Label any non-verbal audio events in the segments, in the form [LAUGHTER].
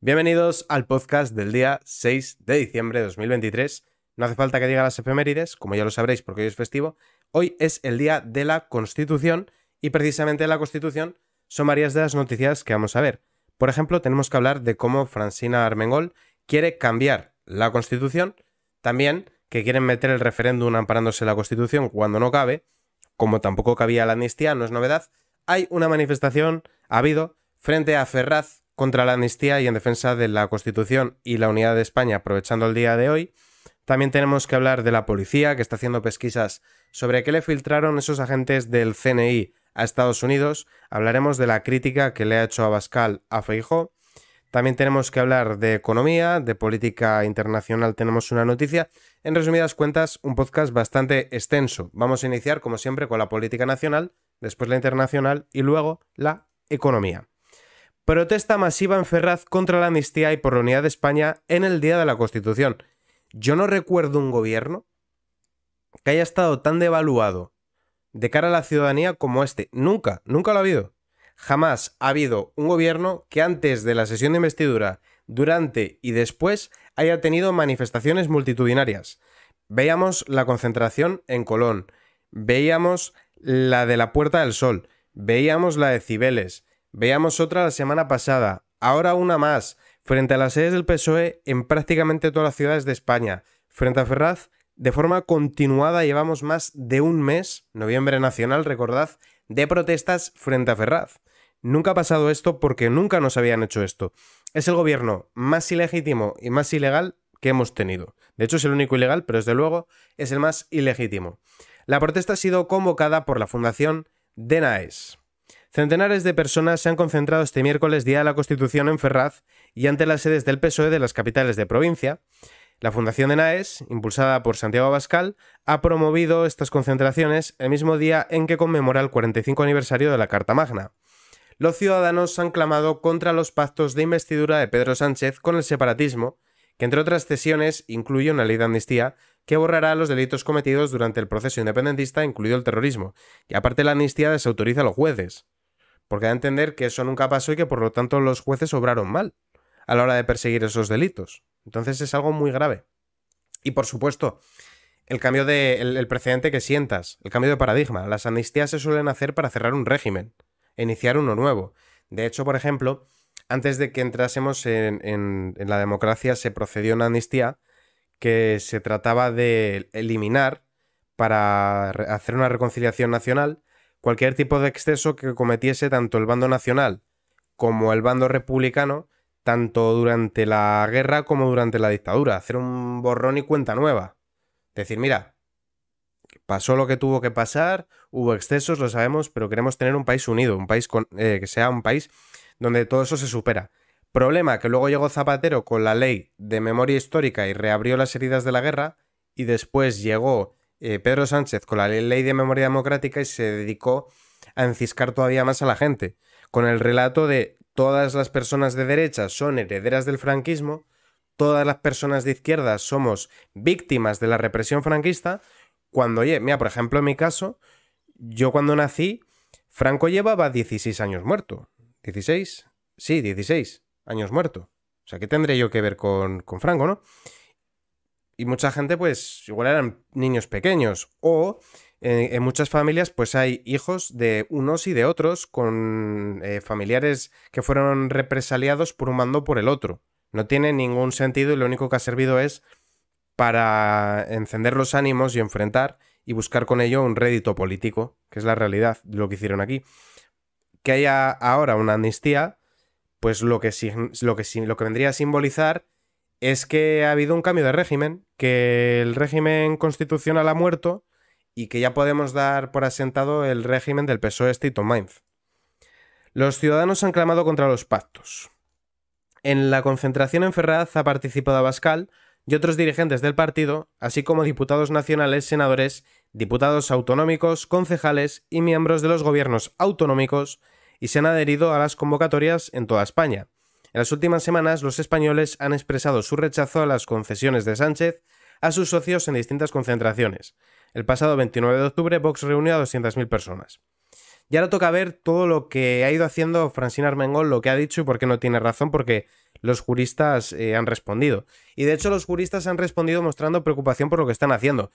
Bienvenidos al podcast del día 6 de diciembre de 2023. No hace falta que diga las efemérides, como ya lo sabréis porque hoy es festivo. Hoy es el día de la Constitución y precisamente la Constitución son varias de las noticias que vamos a ver. Por ejemplo, tenemos que hablar de cómo Francina Armengol quiere cambiar la Constitución, también que quieren meter el referéndum amparándose la Constitución cuando no cabe, como tampoco cabía la amnistía, no es novedad. Hay una manifestación, ha habido, frente a Ferraz, contra la amnistía y en defensa de la Constitución y la unidad de España, aprovechando el día de hoy. También tenemos que hablar de la policía, que está haciendo pesquisas sobre qué le filtraron esos agentes del CNI a Estados Unidos. Hablaremos de la crítica que le ha hecho a Abascal a Feijó. También tenemos que hablar de economía, de política internacional tenemos una noticia. En resumidas cuentas, un podcast bastante extenso. Vamos a iniciar, como siempre, con la política nacional, después la internacional y luego la economía. Protesta masiva en Ferraz contra la amnistía y por la unidad de España en el Día de la Constitución. Yo no recuerdo un gobierno que haya estado tan devaluado de cara a la ciudadanía como este. Nunca, nunca lo ha habido. Jamás ha habido un gobierno que antes de la sesión de investidura, durante y después haya tenido manifestaciones multitudinarias. Veíamos la concentración en Colón, veíamos la de la Puerta del Sol, veíamos la de Cibeles, Veamos otra la semana pasada, ahora una más, frente a las sedes del PSOE en prácticamente todas las ciudades de España. Frente a Ferraz, de forma continuada llevamos más de un mes, noviembre nacional, recordad, de protestas frente a Ferraz. Nunca ha pasado esto porque nunca nos habían hecho esto. Es el gobierno más ilegítimo y más ilegal que hemos tenido. De hecho es el único ilegal, pero desde luego es el más ilegítimo. La protesta ha sido convocada por la Fundación DENAES. Centenares de personas se han concentrado este miércoles Día de la Constitución en Ferraz y ante las sedes del PSOE de las capitales de provincia. La Fundación de Naes, impulsada por Santiago Abascal, ha promovido estas concentraciones el mismo día en que conmemora el 45 aniversario de la Carta Magna. Los ciudadanos han clamado contra los pactos de investidura de Pedro Sánchez con el separatismo, que entre otras cesiones incluye una ley de amnistía que borrará los delitos cometidos durante el proceso independentista, incluido el terrorismo, y aparte la amnistía desautoriza a los jueces. Porque hay a entender que eso nunca pasó y que por lo tanto los jueces obraron mal a la hora de perseguir esos delitos. Entonces es algo muy grave. Y por supuesto, el cambio de. El, precedente que sientas, el cambio de paradigma. Las amnistías se suelen hacer para cerrar un régimen iniciar uno nuevo. De hecho, por ejemplo, antes de que entrásemos en, en la democracia, se procedió una amnistía que se trataba de eliminar para hacer una reconciliación nacional Cualquier tipo de exceso que cometiese tanto el bando nacional como el bando republicano, tanto durante la guerra como durante la dictadura. Hacer un borrón y cuenta nueva. Decir, mira, pasó lo que tuvo que pasar, hubo excesos, lo sabemos, pero queremos tener un país unido, un país eh, que sea un país donde todo eso se supera. Problema que luego llegó Zapatero con la ley de memoria histórica y reabrió las heridas de la guerra, y después llegó eh, Pedro Sánchez con la ley de memoria democrática y se dedicó a enciscar todavía más a la gente, con el relato de todas las personas de derecha son herederas del franquismo, todas las personas de izquierda somos víctimas de la represión franquista, cuando, oye, mira, por ejemplo, en mi caso, yo cuando nací, Franco llevaba 16 años muerto. ¿16? Sí, 16 años muerto. O sea, ¿qué tendré yo que ver con, con Franco, no? Y mucha gente, pues, igual eran niños pequeños. O eh, en muchas familias, pues hay hijos de unos y de otros con eh, familiares que fueron represaliados por un mando por el otro. No tiene ningún sentido y lo único que ha servido es para encender los ánimos y enfrentar y buscar con ello un rédito político, que es la realidad de lo que hicieron aquí. Que haya ahora una amnistía, pues lo que, lo que, lo que vendría a simbolizar es que ha habido un cambio de régimen, que el régimen constitucional ha muerto y que ya podemos dar por asentado el régimen del PSOE State Mainz. Los ciudadanos han clamado contra los pactos. En la concentración en Ferraz ha participado Abascal y otros dirigentes del partido, así como diputados nacionales, senadores, diputados autonómicos, concejales y miembros de los gobiernos autonómicos, y se han adherido a las convocatorias en toda España. En las últimas semanas, los españoles han expresado su rechazo a las concesiones de Sánchez a sus socios en distintas concentraciones. El pasado 29 de octubre, Vox reunió a 200.000 personas. Y ahora toca ver todo lo que ha ido haciendo Francina Armengol, lo que ha dicho y por qué no tiene razón, porque los juristas eh, han respondido. Y de hecho los juristas han respondido mostrando preocupación por lo que están haciendo.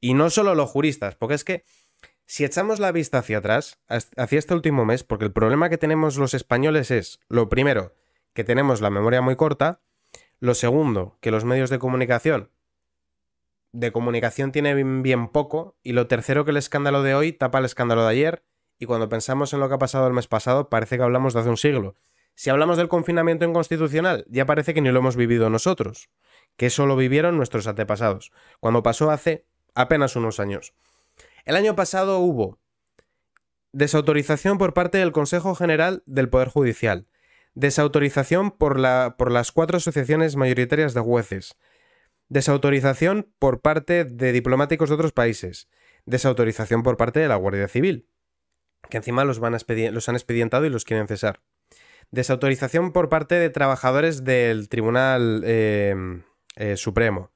Y no solo los juristas, porque es que si echamos la vista hacia atrás, hacia este último mes, porque el problema que tenemos los españoles es, lo primero, que tenemos la memoria muy corta. Lo segundo, que los medios de comunicación de comunicación tiene bien poco. Y lo tercero, que el escándalo de hoy tapa el escándalo de ayer. Y cuando pensamos en lo que ha pasado el mes pasado, parece que hablamos de hace un siglo. Si hablamos del confinamiento inconstitucional, ya parece que ni lo hemos vivido nosotros, que eso lo vivieron nuestros antepasados, cuando pasó hace apenas unos años. El año pasado hubo desautorización por parte del Consejo General del Poder Judicial, Desautorización por, la, por las cuatro asociaciones mayoritarias de jueces. Desautorización por parte de diplomáticos de otros países. Desautorización por parte de la Guardia Civil. Que encima los, van a los han expedientado y los quieren cesar. Desautorización por parte de trabajadores del Tribunal em, eh, Supremo.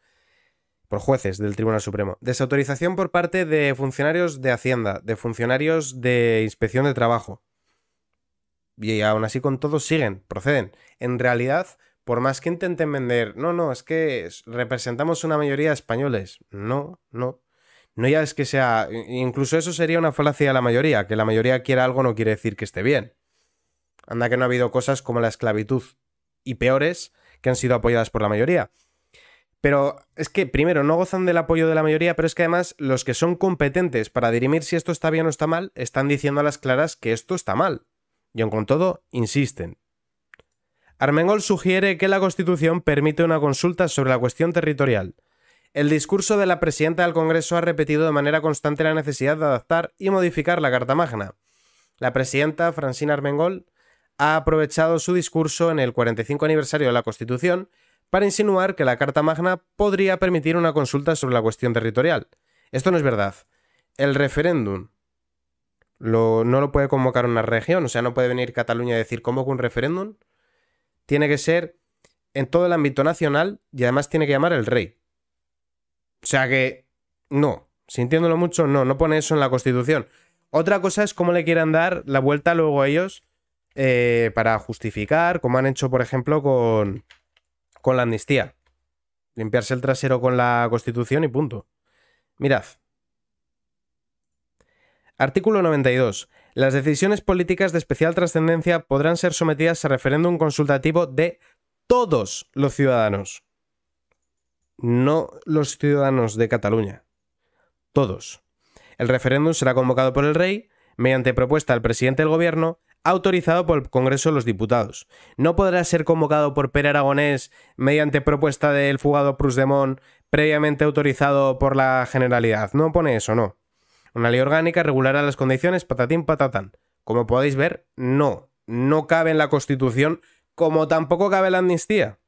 Por jueces del Tribunal Supremo. Desautorización por parte de funcionarios de Hacienda, de funcionarios de Inspección de Trabajo, y aún así con todo siguen, proceden. En realidad, por más que intenten vender, no, no, es que representamos una mayoría de españoles. No, no. No ya es que sea, incluso eso sería una falacia de la mayoría, que la mayoría quiera algo no quiere decir que esté bien. Anda que no ha habido cosas como la esclavitud y peores que han sido apoyadas por la mayoría. Pero es que, primero, no gozan del apoyo de la mayoría, pero es que además los que son competentes para dirimir si esto está bien o está mal, están diciendo a las claras que esto está mal. Y aun con todo, insisten. Armengol sugiere que la Constitución permite una consulta sobre la cuestión territorial. El discurso de la presidenta del Congreso ha repetido de manera constante la necesidad de adaptar y modificar la Carta Magna. La presidenta, Francina Armengol, ha aprovechado su discurso en el 45 aniversario de la Constitución para insinuar que la Carta Magna podría permitir una consulta sobre la cuestión territorial. Esto no es verdad. El referéndum no lo puede convocar una región, o sea, no puede venir Cataluña a decir convoco un referéndum. Tiene que ser en todo el ámbito nacional y además tiene que llamar el rey. O sea que, no, sintiéndolo mucho, no, no pone eso en la Constitución. Otra cosa es cómo le quieran dar la vuelta luego a ellos eh, para justificar, como han hecho, por ejemplo, con, con la amnistía. Limpiarse el trasero con la Constitución y punto. Mirad, Artículo 92. Las decisiones políticas de especial trascendencia podrán ser sometidas a referéndum consultativo de todos los ciudadanos. No los ciudadanos de Cataluña. Todos. El referéndum será convocado por el rey mediante propuesta del presidente del gobierno autorizado por el Congreso de los Diputados. No podrá ser convocado por Pere Aragonés mediante propuesta del fugado Prusdemont previamente autorizado por la Generalidad. No pone eso, no. Una ley orgánica regulará las condiciones patatín patatán. Como podéis ver, no, no cabe en la Constitución como tampoco cabe la amnistía.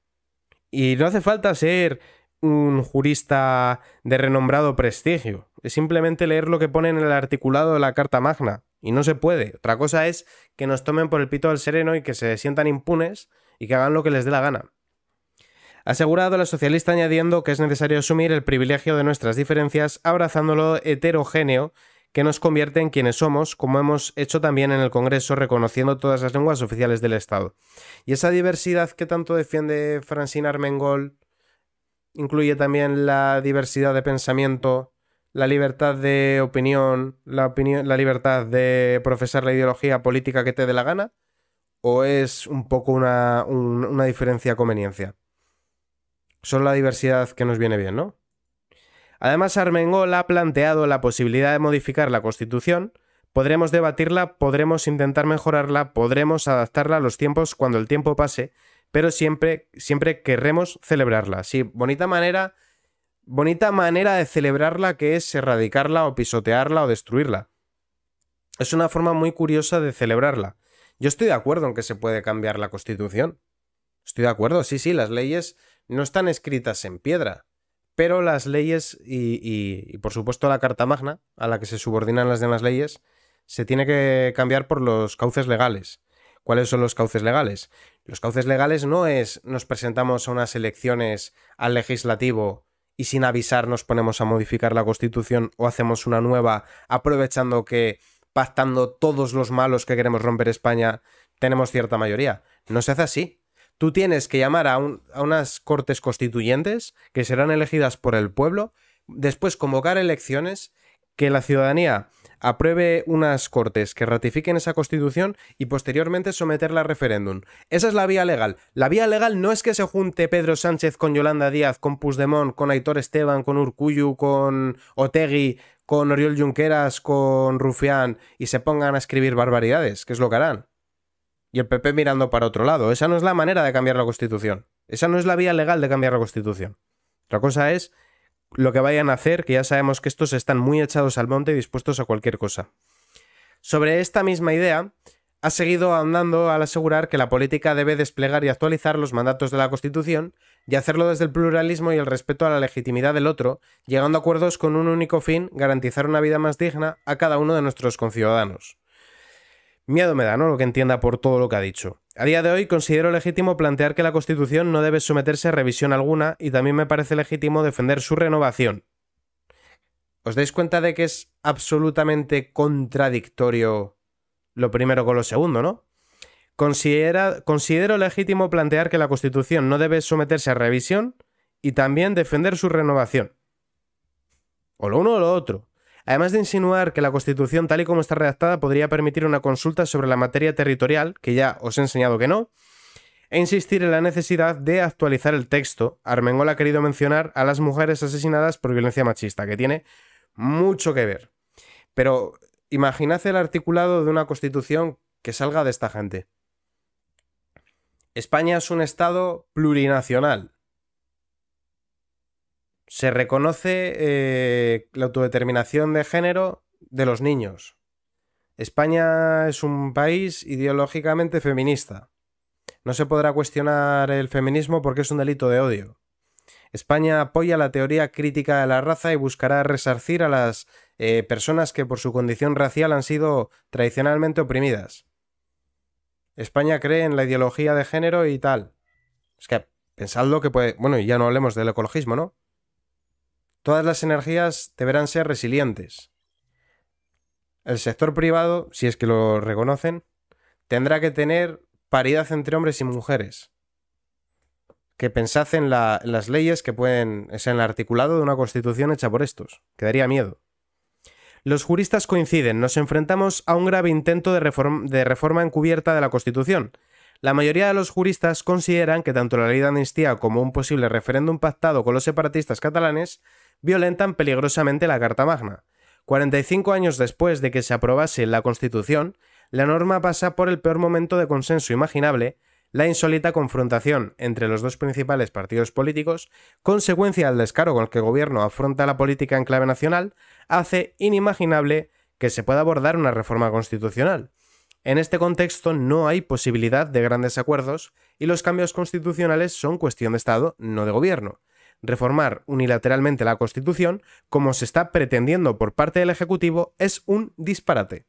Y no hace falta ser un jurista de renombrado prestigio. Es simplemente leer lo que pone en el articulado de la Carta Magna. Y no se puede. Otra cosa es que nos tomen por el pito del sereno y que se sientan impunes y que hagan lo que les dé la gana asegurado la socialista añadiendo que es necesario asumir el privilegio de nuestras diferencias abrazándolo heterogéneo que nos convierte en quienes somos, como hemos hecho también en el Congreso reconociendo todas las lenguas oficiales del Estado. Y esa diversidad que tanto defiende Francine Armengol incluye también la diversidad de pensamiento, la libertad de opinión, la, la libertad de profesar la ideología política que te dé la gana, o es un poco una, una diferencia conveniencia. Son la diversidad que nos viene bien, ¿no? Además, Armengol ha planteado la posibilidad de modificar la Constitución. Podremos debatirla, podremos intentar mejorarla, podremos adaptarla a los tiempos cuando el tiempo pase, pero siempre, siempre querremos celebrarla. Sí, bonita manera, bonita manera de celebrarla que es erradicarla o pisotearla o destruirla. Es una forma muy curiosa de celebrarla. Yo estoy de acuerdo en que se puede cambiar la Constitución. Estoy de acuerdo, sí, sí, las leyes no están escritas en piedra, pero las leyes y, por supuesto la Carta Magna, a la que se subordinan las demás leyes, se tiene que cambiar por los cauces legales. ¿Cuáles son los cauces legales? Los cauces legales no es nos presentamos a unas elecciones al legislativo y sin avisar nos ponemos a modificar la constitución o hacemos una nueva aprovechando que pactando todos los malos que queremos romper España tenemos cierta mayoría. No se hace así. Tú tienes que llamar a, unas cortes constituyentes que serán elegidas por el pueblo, después convocar elecciones, que la ciudadanía apruebe unas cortes que ratifiquen esa constitución y posteriormente someterla a referéndum. Esa es la vía legal. La vía legal no es que se junte Pedro Sánchez con Yolanda Díaz, con Puigdemont, con Aitor Esteban, con Urcuyu, con Otegui, con Oriol Junqueras, con Rufián y se pongan a escribir barbaridades, que es lo que harán y el PP mirando para otro lado. Esa no es la manera de cambiar la Constitución. Esa no es la vía legal de cambiar la Constitución. Otra cosa es lo que vayan a hacer, que ya sabemos que estos están muy echados al monte y dispuestos a cualquier cosa. Sobre esta misma idea, ha seguido andando al asegurar que la política debe desplegar y actualizar los mandatos de la Constitución y hacerlo desde el pluralismo y el respeto a la legitimidad del otro, llegando a acuerdos con un único fin, garantizar una vida más digna a cada uno de nuestros conciudadanos. Miedo me da, ¿no? Lo que entienda por todo lo que ha dicho. A día de hoy considero legítimo plantear que la Constitución no debe someterse a revisión alguna y también me parece legítimo defender su renovación. ¿Os dais cuenta de que es absolutamente contradictorio lo primero con lo segundo, no? considero legítimo plantear que la Constitución no debe someterse a revisión y también defender su renovación. O lo uno o lo otro además de insinuar que la Constitución tal y como está redactada podría permitir una consulta sobre la materia territorial, que ya os he enseñado que no, e insistir en la necesidad de actualizar el texto. Armengol ha querido mencionar a las mujeres asesinadas por violencia machista, que tiene mucho que ver. Pero imaginad el articulado de una constitución que salga de esta gente. España es un Estado plurinacional, se reconoce eh, la autodeterminación de género de los niños. España es un país ideológicamente feminista. No se podrá cuestionar el feminismo porque es un delito de odio. España apoya la teoría crítica de la raza y buscará resarcir a las eh, personas que por su condición racial han sido tradicionalmente oprimidas. España cree en la ideología de género y tal. Es que pensadlo que puede... Bueno, y ya no hablemos del ecologismo, ¿no? Todas las energías deberán ser resilientes. El sector privado, si es que lo reconocen, tendrá que tener paridad entre hombres y mujeres. Que pensad en, las leyes que pueden. ser el articulado de una constitución hecha por estos. Quedaría miedo. Los juristas coinciden, nos enfrentamos a un grave intento de, reforma encubierta de la Constitución. La mayoría de los juristas consideran que tanto la ley de amnistía como un posible referéndum pactado con los separatistas catalanes violentan peligrosamente la Carta Magna. 45 años después de que se aprobase la Constitución, la norma pasa por el peor momento de consenso imaginable, la insólita confrontación entre los dos principales partidos políticos, consecuencia del descaro con el que el gobierno afronta la política en clave nacional, hace inimaginable que se pueda abordar una reforma constitucional. En este contexto no hay posibilidad de grandes acuerdos y los cambios constitucionales son cuestión de Estado, no de gobierno reformar unilateralmente la Constitución, como se está pretendiendo por parte del Ejecutivo, es un disparate.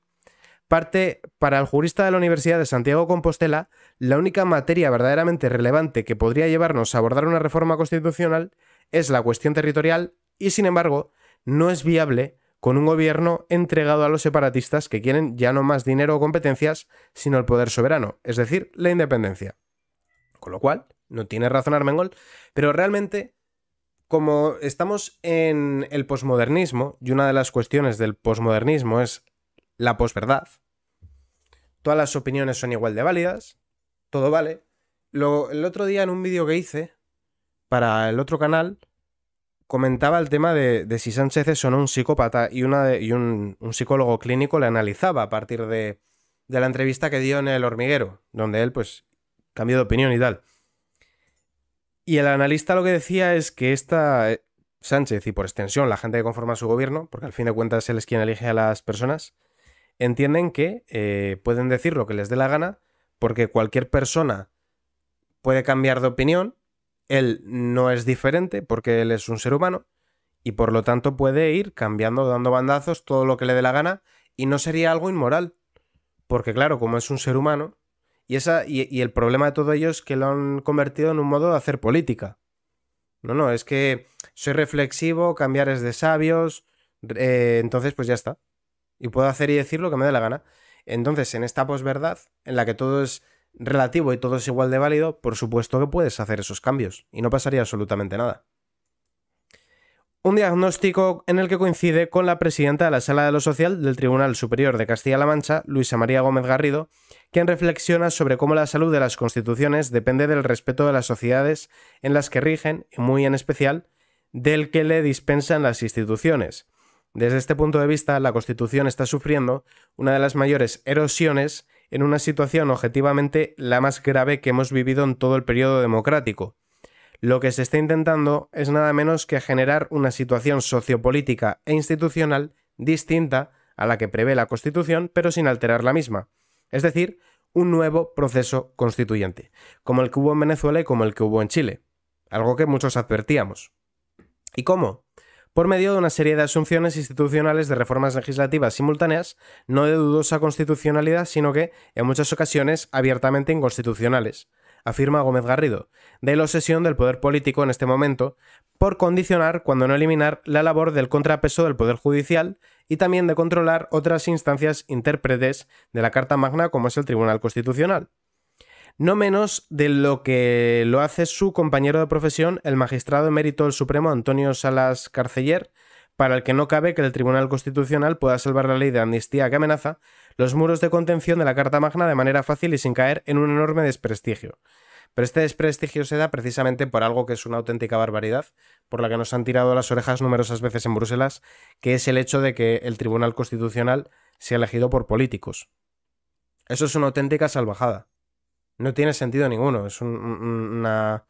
Parte, para el jurista de la Universidad de Santiago Compostela, la única materia verdaderamente relevante que podría llevarnos a abordar una reforma constitucional es la cuestión territorial y, sin embargo, no es viable con un gobierno entregado a los separatistas que quieren ya no más dinero o competencias, sino el poder soberano, es decir, la independencia. Con lo cual, no tiene razón Armengol, pero realmente como estamos en el posmodernismo, y una de las cuestiones del posmodernismo es la posverdad, todas las opiniones son igual de válidas, todo vale. el otro día en un vídeo que hice para el otro canal, comentaba el tema de, si Sánchez es o no un psicópata y, una y un, psicólogo clínico le analizaba a partir de, de la entrevista que dio en El Hormiguero, donde él pues cambió de opinión y tal. Y el analista lo que decía es que esta eh, Sánchez y por extensión la gente que conforma su gobierno, porque al fin de cuentas él es quien elige a las personas, entienden que eh, pueden decir lo que les dé la gana, porque cualquier persona puede cambiar de opinión, él no es diferente porque él es un ser humano y por lo tanto puede ir cambiando, dando bandazos, todo lo que le dé la gana y no sería algo inmoral, porque claro, como es un ser humano, y, esa, y, el problema de todo ello es que lo han convertido en un modo de hacer política. No, no, es que soy reflexivo, cambiar es de sabios, eh, entonces pues ya está. Y puedo hacer y decir lo que me dé la gana. Entonces, en esta posverdad, en la que todo es relativo y todo es igual de válido, por supuesto que puedes hacer esos cambios y no pasaría absolutamente nada un diagnóstico en el que coincide con la presidenta de la Sala de lo Social del Tribunal Superior de Castilla-La Mancha, Luisa María Gómez Garrido, quien reflexiona sobre cómo la salud de las constituciones depende del respeto de las sociedades en las que rigen y muy en especial del que le dispensan las instituciones. Desde este punto de vista, la Constitución está sufriendo una de las mayores erosiones en una situación objetivamente la más grave que hemos vivido en todo el periodo democrático, lo que se está intentando es nada menos que generar una situación sociopolítica e institucional distinta a la que prevé la Constitución, pero sin alterar la misma. Es decir, un nuevo proceso constituyente, como el que hubo en Venezuela y como el que hubo en Chile, algo que muchos advertíamos. ¿Y cómo? Por medio de una serie de asunciones institucionales de reformas legislativas simultáneas, no de dudosa constitucionalidad, sino que, en muchas ocasiones, abiertamente inconstitucionales afirma Gómez Garrido, de la obsesión del poder político en este momento por condicionar, cuando no eliminar, la labor del contrapeso del poder judicial y también de controlar otras instancias intérpretes de la Carta Magna como es el Tribunal Constitucional. No menos de lo que lo hace su compañero de profesión, el magistrado emérito del Supremo Antonio Salas Carceller, para el que no cabe que el Tribunal Constitucional pueda salvar la ley de amnistía que amenaza los muros de contención de la Carta Magna de manera fácil y sin caer en un enorme desprestigio. Pero este desprestigio se da precisamente por algo que es una auténtica barbaridad, por la que nos han tirado las orejas numerosas veces en Bruselas, que es el hecho de que el Tribunal Constitucional sea elegido por políticos. Eso es una auténtica salvajada. No tiene sentido ninguno, es una,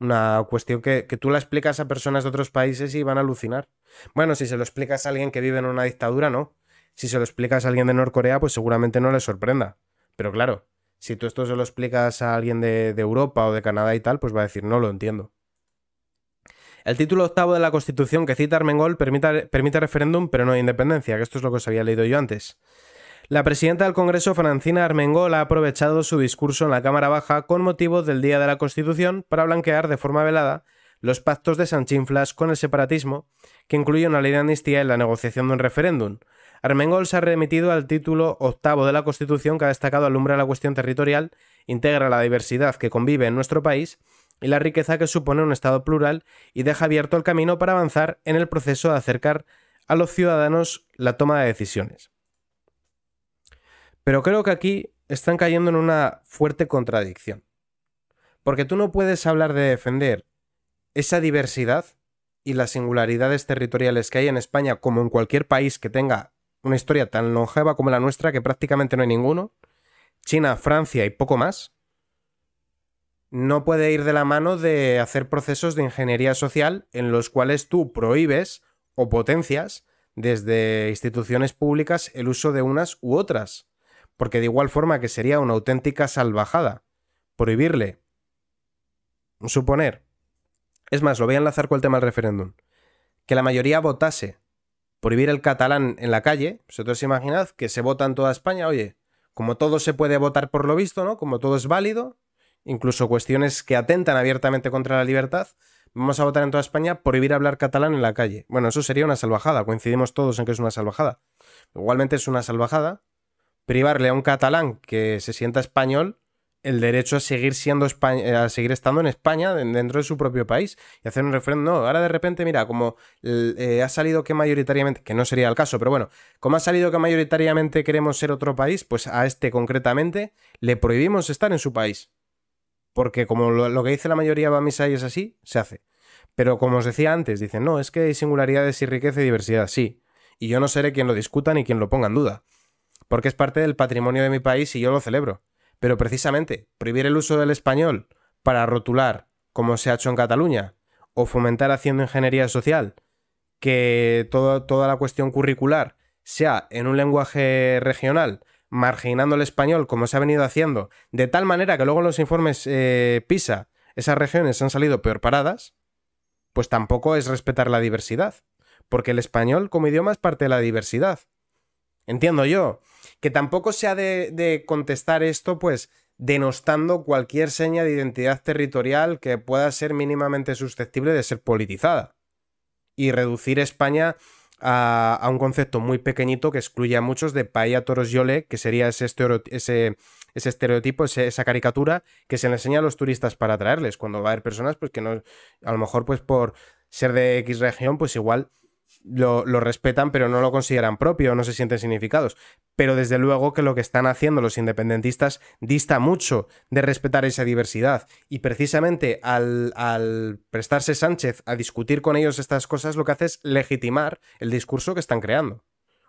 una cuestión que, tú la explicas a personas de otros países y van a alucinar. Bueno, si se lo explicas a alguien que vive en una dictadura, no. Si se lo explicas a alguien de Norcorea, pues seguramente no le sorprenda. Pero claro, si tú esto se lo explicas a alguien de, Europa o de Canadá y tal, pues va a decir, no lo entiendo. El título octavo de la Constitución que cita Armengol permite, permite referéndum, pero no independencia, que esto es lo que os había leído yo antes. La presidenta del Congreso, Francina Armengol, ha aprovechado su discurso en la Cámara Baja con motivo del Día de la Constitución para blanquear de forma velada los pactos de Sanchinflas con el separatismo, que incluye una ley de amnistía en la negociación de un referéndum. Armengol se ha remitido al título octavo de la Constitución que ha destacado alumbra la cuestión territorial, integra la diversidad que convive en nuestro país y la riqueza que supone un Estado plural y deja abierto el camino para avanzar en el proceso de acercar a los ciudadanos la toma de decisiones. Pero creo que aquí están cayendo en una fuerte contradicción. Porque tú no puedes hablar de defender esa diversidad y las singularidades territoriales que hay en España, como en cualquier país que tenga una historia tan longeva como la nuestra, que prácticamente no hay ninguno, China, Francia y poco más, no puede ir de la mano de hacer procesos de ingeniería social en los cuales tú prohíbes o potencias desde instituciones públicas el uso de unas u otras porque de igual forma que sería una auténtica salvajada prohibirle. Suponer. Es más, lo voy a enlazar con el tema del referéndum. Que la mayoría votase prohibir el catalán en la calle. Vosotros pues imaginad que se vota en toda España, oye, como todo se puede votar por lo visto, ¿no? Como todo es válido, incluso cuestiones que atentan abiertamente contra la libertad, vamos a votar en toda España prohibir hablar catalán en la calle. Bueno, eso sería una salvajada, coincidimos todos en que es una salvajada. Igualmente es una salvajada privarle a un catalán que se sienta español el derecho a seguir siendo España, a seguir estando en España dentro de su propio país y hacer un referéndum. No, ahora de repente, mira, como eh, ha salido que mayoritariamente, que no sería el caso, pero bueno, como ha salido que mayoritariamente queremos ser otro país, pues a este concretamente le prohibimos estar en su país. Porque como lo, lo que dice la mayoría va a misa y es así, se hace. Pero como os decía antes, dicen, no, es que hay singularidades y riqueza y diversidad, sí. Y yo no seré quien lo discuta ni quien lo ponga en duda porque es parte del patrimonio de mi país y yo lo celebro. Pero precisamente, prohibir el uso del español para rotular, como se ha hecho en Cataluña, o fomentar haciendo ingeniería social, que toda la cuestión curricular sea en un lenguaje regional, marginando el español como se ha venido haciendo, de tal manera que luego en los informes eh, PISA esas regiones han salido peor paradas, pues tampoco es respetar la diversidad, porque el español como idioma es parte de la diversidad. Entiendo yo que tampoco se ha de, contestar esto, pues denostando cualquier seña de identidad territorial que pueda ser mínimamente susceptible de ser politizada. Y reducir España a, un concepto muy pequeñito que excluye a muchos de Paella Toros Yole, que sería ese, estereotipo, esa caricatura que se le enseña a los turistas para atraerles, cuando va a haber personas pues, que no, a lo mejor pues por ser de X región, pues igual lo, respetan, pero no lo consideran propio, no se sienten significados. Pero desde luego que lo que están haciendo los independentistas dista mucho de respetar esa diversidad. Y precisamente al, al prestarse Sánchez a discutir con ellos estas cosas, lo que hace es legitimar el discurso que están creando.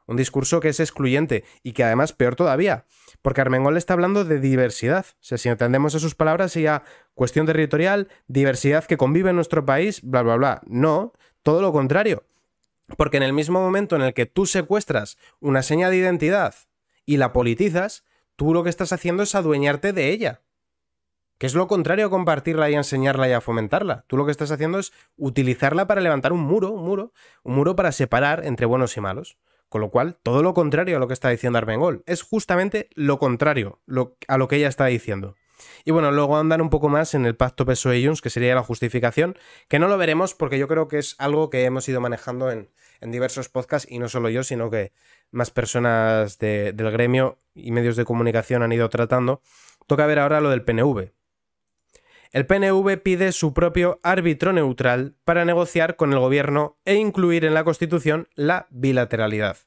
Un discurso que es excluyente y que además peor todavía, porque Armengol está hablando de diversidad. O sea, si entendemos a sus palabras, sería cuestión territorial, diversidad que convive en nuestro país, bla, bla, bla. No, todo lo contrario porque en el mismo momento en el que tú secuestras una seña de identidad y la politizas, tú lo que estás haciendo es adueñarte de ella. Que es lo contrario a compartirla y enseñarla y a fomentarla. Tú lo que estás haciendo es utilizarla para levantar un muro, un muro, un muro para separar entre buenos y malos. Con lo cual, todo lo contrario a lo que está diciendo Armengol. Es justamente lo contrario a lo que ella está diciendo. Y bueno, luego andan un poco más en el pacto PSOE que sería la justificación, que no lo veremos porque yo creo que es algo que hemos ido manejando en, diversos podcasts y no solo yo, sino que más personas del gremio y medios de comunicación han ido tratando. Toca ver ahora lo del PNV. El PNV pide su propio árbitro neutral para negociar con el gobierno e incluir en la Constitución la bilateralidad.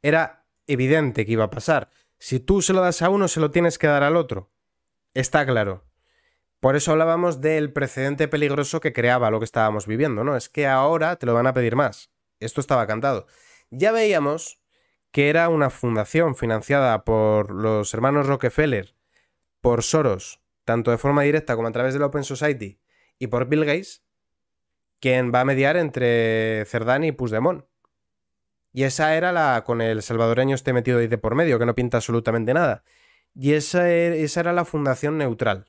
Era evidente que iba a pasar. Si tú se lo das a uno, se lo tienes que dar al otro. Está claro. Por eso hablábamos del precedente peligroso que creaba lo que estábamos viviendo, ¿no? Es que ahora te lo van a pedir más. Esto estaba cantado. Ya veíamos que era una fundación financiada por los hermanos Rockefeller, por Soros, tanto de forma directa como a través de la Open Society, y por Bill Gates, quien va a mediar entre Cerdani y Puigdemont. Y esa era la con el salvadoreño este metido ahí de por medio, que no pinta absolutamente nada. Y esa, er, esa era la fundación neutral,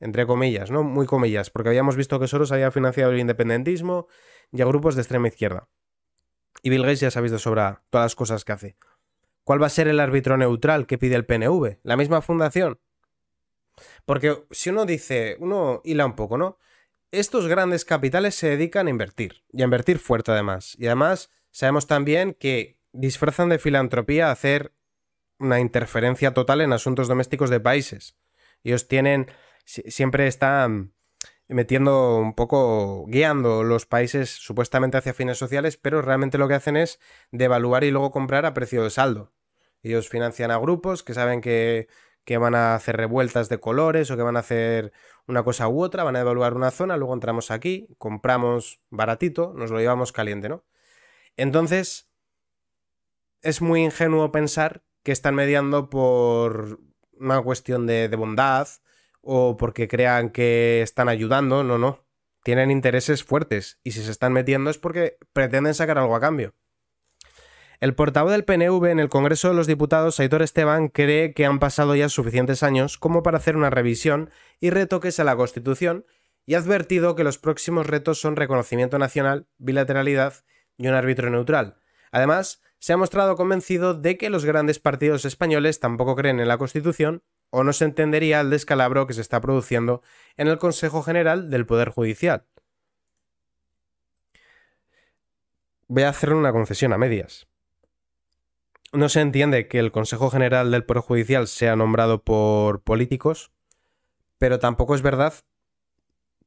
entre comillas, ¿no? Muy comillas, porque habíamos visto que Soros había financiado el independentismo y a grupos de extrema izquierda. Y Bill Gates ya sabéis de sobra todas las cosas que hace. ¿Cuál va a ser el árbitro neutral que pide el PNV? ¿La misma fundación? Porque si uno dice, uno hila un poco, ¿no? Estos grandes capitales se dedican a invertir, y a invertir fuerte además. Y además sabemos también que disfrazan de filantropía hacer una interferencia total en asuntos domésticos de países. Ellos tienen, siempre están metiendo un poco, guiando los países supuestamente hacia fines sociales, pero realmente lo que hacen es devaluar y luego comprar a precio de saldo. Ellos financian a grupos que saben que, van a hacer revueltas de colores o que van a hacer una cosa u otra, van a devaluar una zona, luego entramos aquí, compramos baratito, nos lo llevamos caliente, ¿no? Entonces, es muy ingenuo pensar que están mediando por una cuestión de, bondad o porque crean que están ayudando, no, no. Tienen intereses fuertes y si se están metiendo es porque pretenden sacar algo a cambio. El portavoz del PNV en el Congreso de los Diputados, Aitor Esteban, cree que han pasado ya suficientes años como para hacer una revisión y retoques a la Constitución y ha advertido que los próximos retos son reconocimiento nacional, bilateralidad y un árbitro neutral. Además, se ha mostrado convencido de que los grandes partidos españoles tampoco creen en la Constitución o no se entendería el descalabro que se está produciendo en el Consejo General del Poder Judicial. Voy a hacer una concesión a medias. No se entiende que el Consejo General del Poder Judicial sea nombrado por políticos, pero tampoco es verdad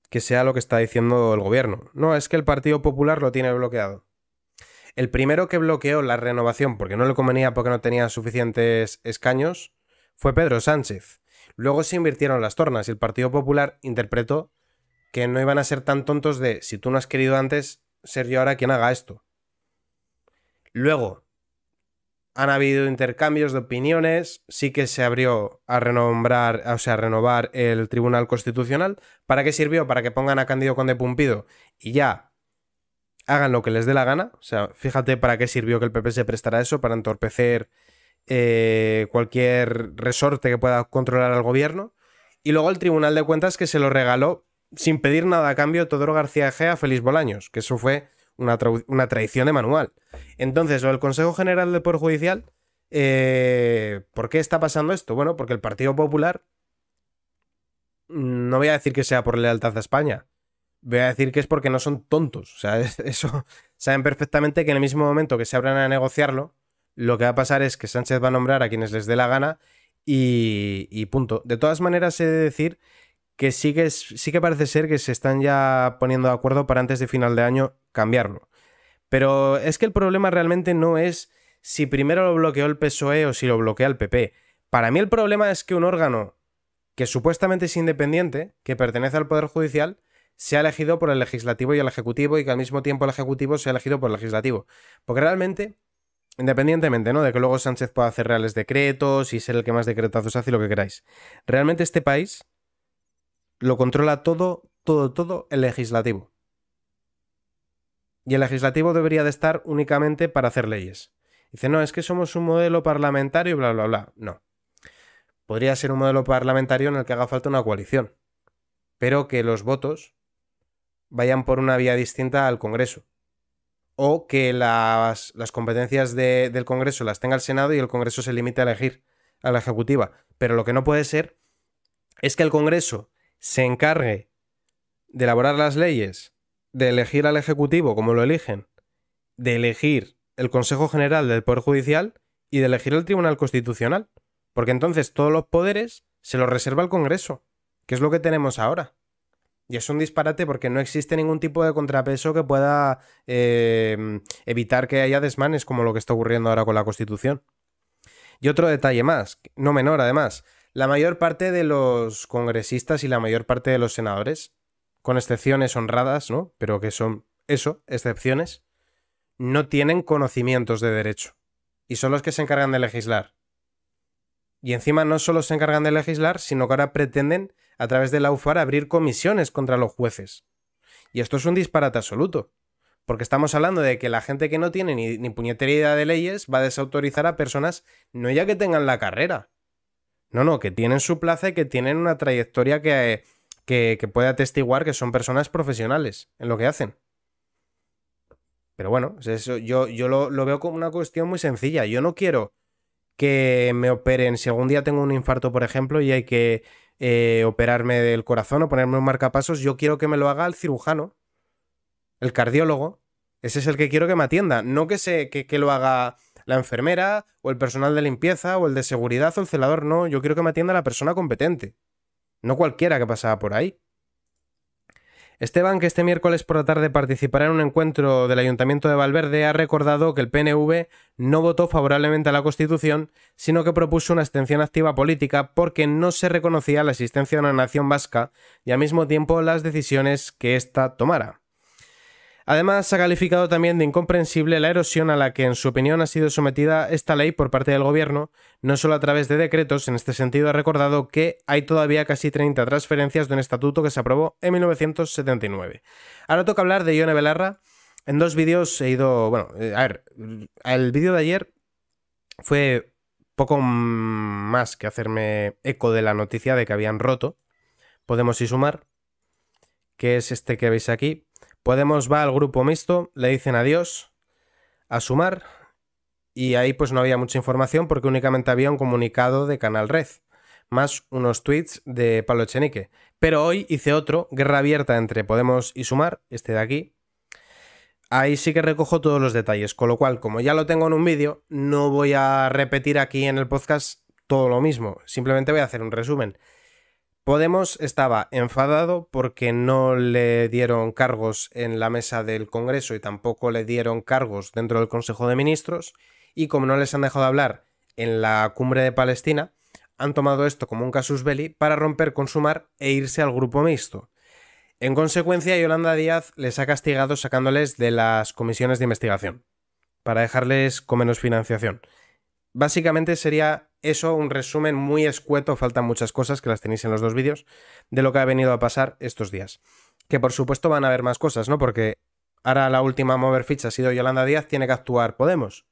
que sea lo que está diciendo el gobierno. No, es que el Partido Popular lo tiene bloqueado. El primero que bloqueó la renovación porque no le convenía porque no tenía suficientes escaños fue Pedro Sánchez. Luego se invirtieron las tornas y el Partido Popular interpretó que no iban a ser tan tontos de si tú no has querido antes, ser yo ahora quien haga esto. Luego, han habido intercambios de opiniones, sí que se abrió a renombrar, o sea, renovar el Tribunal Constitucional. ¿Para qué sirvió? Para que pongan a Candido Conde Pumpido y ya hagan lo que les dé la gana. O sea, fíjate para qué sirvió que el PP se prestara eso, para entorpecer eh, cualquier resorte que pueda controlar al gobierno. Y luego el Tribunal de Cuentas que se lo regaló sin pedir nada a cambio Todoro García Ejea a Félix Bolaños, que eso fue una, traición de manual. Entonces, o el Consejo General del Poder Judicial, eh, ¿por qué está pasando esto? Bueno, porque el Partido Popular, no voy a decir que sea por lealtad a España, voy a decir que es porque no son tontos. O sea, [LAUGHS] eso saben perfectamente que en el mismo momento que se abran a negociarlo, lo que va a pasar es que Sánchez va a nombrar a quienes les dé la gana y, punto. De todas maneras, he de decir que sí, que sí que parece ser que se están ya poniendo de acuerdo para antes de final de año cambiarlo. Pero es que el problema realmente no es si primero lo bloqueó el PSOE o si lo bloquea el PP. Para mí el problema es que un órgano que supuestamente es independiente, que pertenece al Poder Judicial, se ha elegido por el legislativo y el ejecutivo y que al mismo tiempo el ejecutivo sea elegido por el legislativo. Porque realmente, independientemente ¿no? de que luego Sánchez pueda hacer reales decretos y ser el que más decretazos hace y lo que queráis, realmente este país lo controla todo, todo, todo el legislativo. Y el legislativo debería de estar únicamente para hacer leyes. Dice, no, es que somos un modelo parlamentario, y bla, bla, bla. No. Podría ser un modelo parlamentario en el que haga falta una coalición, pero que los votos vayan por una vía distinta al Congreso. O que las, competencias del Congreso las tenga el Senado y el Congreso se limite a elegir a la Ejecutiva. Pero lo que no puede ser es que el Congreso se encargue de elaborar las leyes, de elegir al Ejecutivo como lo eligen, de elegir el Consejo General del Poder Judicial y de elegir el Tribunal Constitucional. Porque entonces todos los poderes se los reserva el Congreso, que es lo que tenemos ahora. Y es un disparate porque no existe ningún tipo de contrapeso que pueda em, evitar que haya desmanes como lo que está ocurriendo ahora con la Constitución. Y otro detalle más, no menor además, la mayor parte de los congresistas y la mayor parte de los senadores, con excepciones honradas, ¿no? Pero que son eso, excepciones, no tienen conocimientos de derecho. Y son los que se encargan de legislar. Y encima no solo se encargan de legislar, sino que ahora pretenden a través de la UFAR abrir comisiones contra los jueces. Y esto es un disparate absoluto. Porque estamos hablando de que la gente que no tiene ni, puñetería de leyes va a desautorizar a personas no ya que tengan la carrera. No, no, que tienen su plaza y que tienen una trayectoria que, puede atestiguar que son personas profesionales en lo que hacen. Pero bueno, eso, yo, yo lo, lo veo como una cuestión muy sencilla. Yo no quiero que me operen si algún día tengo un infarto, por ejemplo, y hay que eh, operarme del corazón o ponerme un marcapasos, yo quiero que me lo haga el cirujano, el cardiólogo. Ese es el que quiero que me atienda, no que, se, que, que lo haga la enfermera o el personal de limpieza o el de seguridad o el celador, no, yo quiero que me atienda la persona competente, no cualquiera que pasaba por ahí. Esteban, que este miércoles por la tarde participará en un encuentro del Ayuntamiento de Valverde, ha recordado que el PNV no votó favorablemente a la Constitución, sino que propuso una extensión activa política porque no se reconocía la existencia de una nación vasca y al mismo tiempo las decisiones que ésta tomara. Además, ha calificado también de incomprensible la erosión a la que, en su opinión, ha sido sometida esta ley por parte del gobierno, no solo a través de decretos, en este sentido ha recordado que hay todavía casi 30 transferencias de un estatuto que se aprobó en 1979. Ahora toca hablar de Ione Belarra. En dos vídeos he ido, bueno, eh, a ver, el vídeo de ayer fue poco más que hacerme eco de la noticia de que habían roto Podemos ir Sumar, que es este que veis aquí, Podemos va al grupo mixto, le dicen adiós, a sumar, y ahí pues no había mucha información porque únicamente había un comunicado de Canal Red, más unos tweets de Pablo Echenique. Pero hoy hice otro, guerra abierta entre Podemos y Sumar, este de aquí. Ahí sí que recojo todos los detalles, con lo cual, como ya lo tengo en un vídeo, no voy a repetir aquí en el podcast todo lo mismo, simplemente voy a hacer un resumen. Podemos estaba enfadado porque no le dieron cargos en la mesa del Congreso y tampoco le dieron cargos dentro del Consejo de Ministros y como no les han dejado hablar en la cumbre de Palestina, han tomado esto como un casus belli para romper con Sumar e irse al grupo mixto. En consecuencia, Yolanda Díaz les ha castigado sacándoles de las comisiones de investigación para dejarles con menos financiación. Básicamente sería eso, un resumen muy escueto, faltan muchas cosas que las tenéis en los dos vídeos, de lo que ha venido a pasar estos días. Que por supuesto van a haber más cosas, ¿no? Porque ahora la última mover ficha ha sido Yolanda Díaz, tiene que actuar Podemos.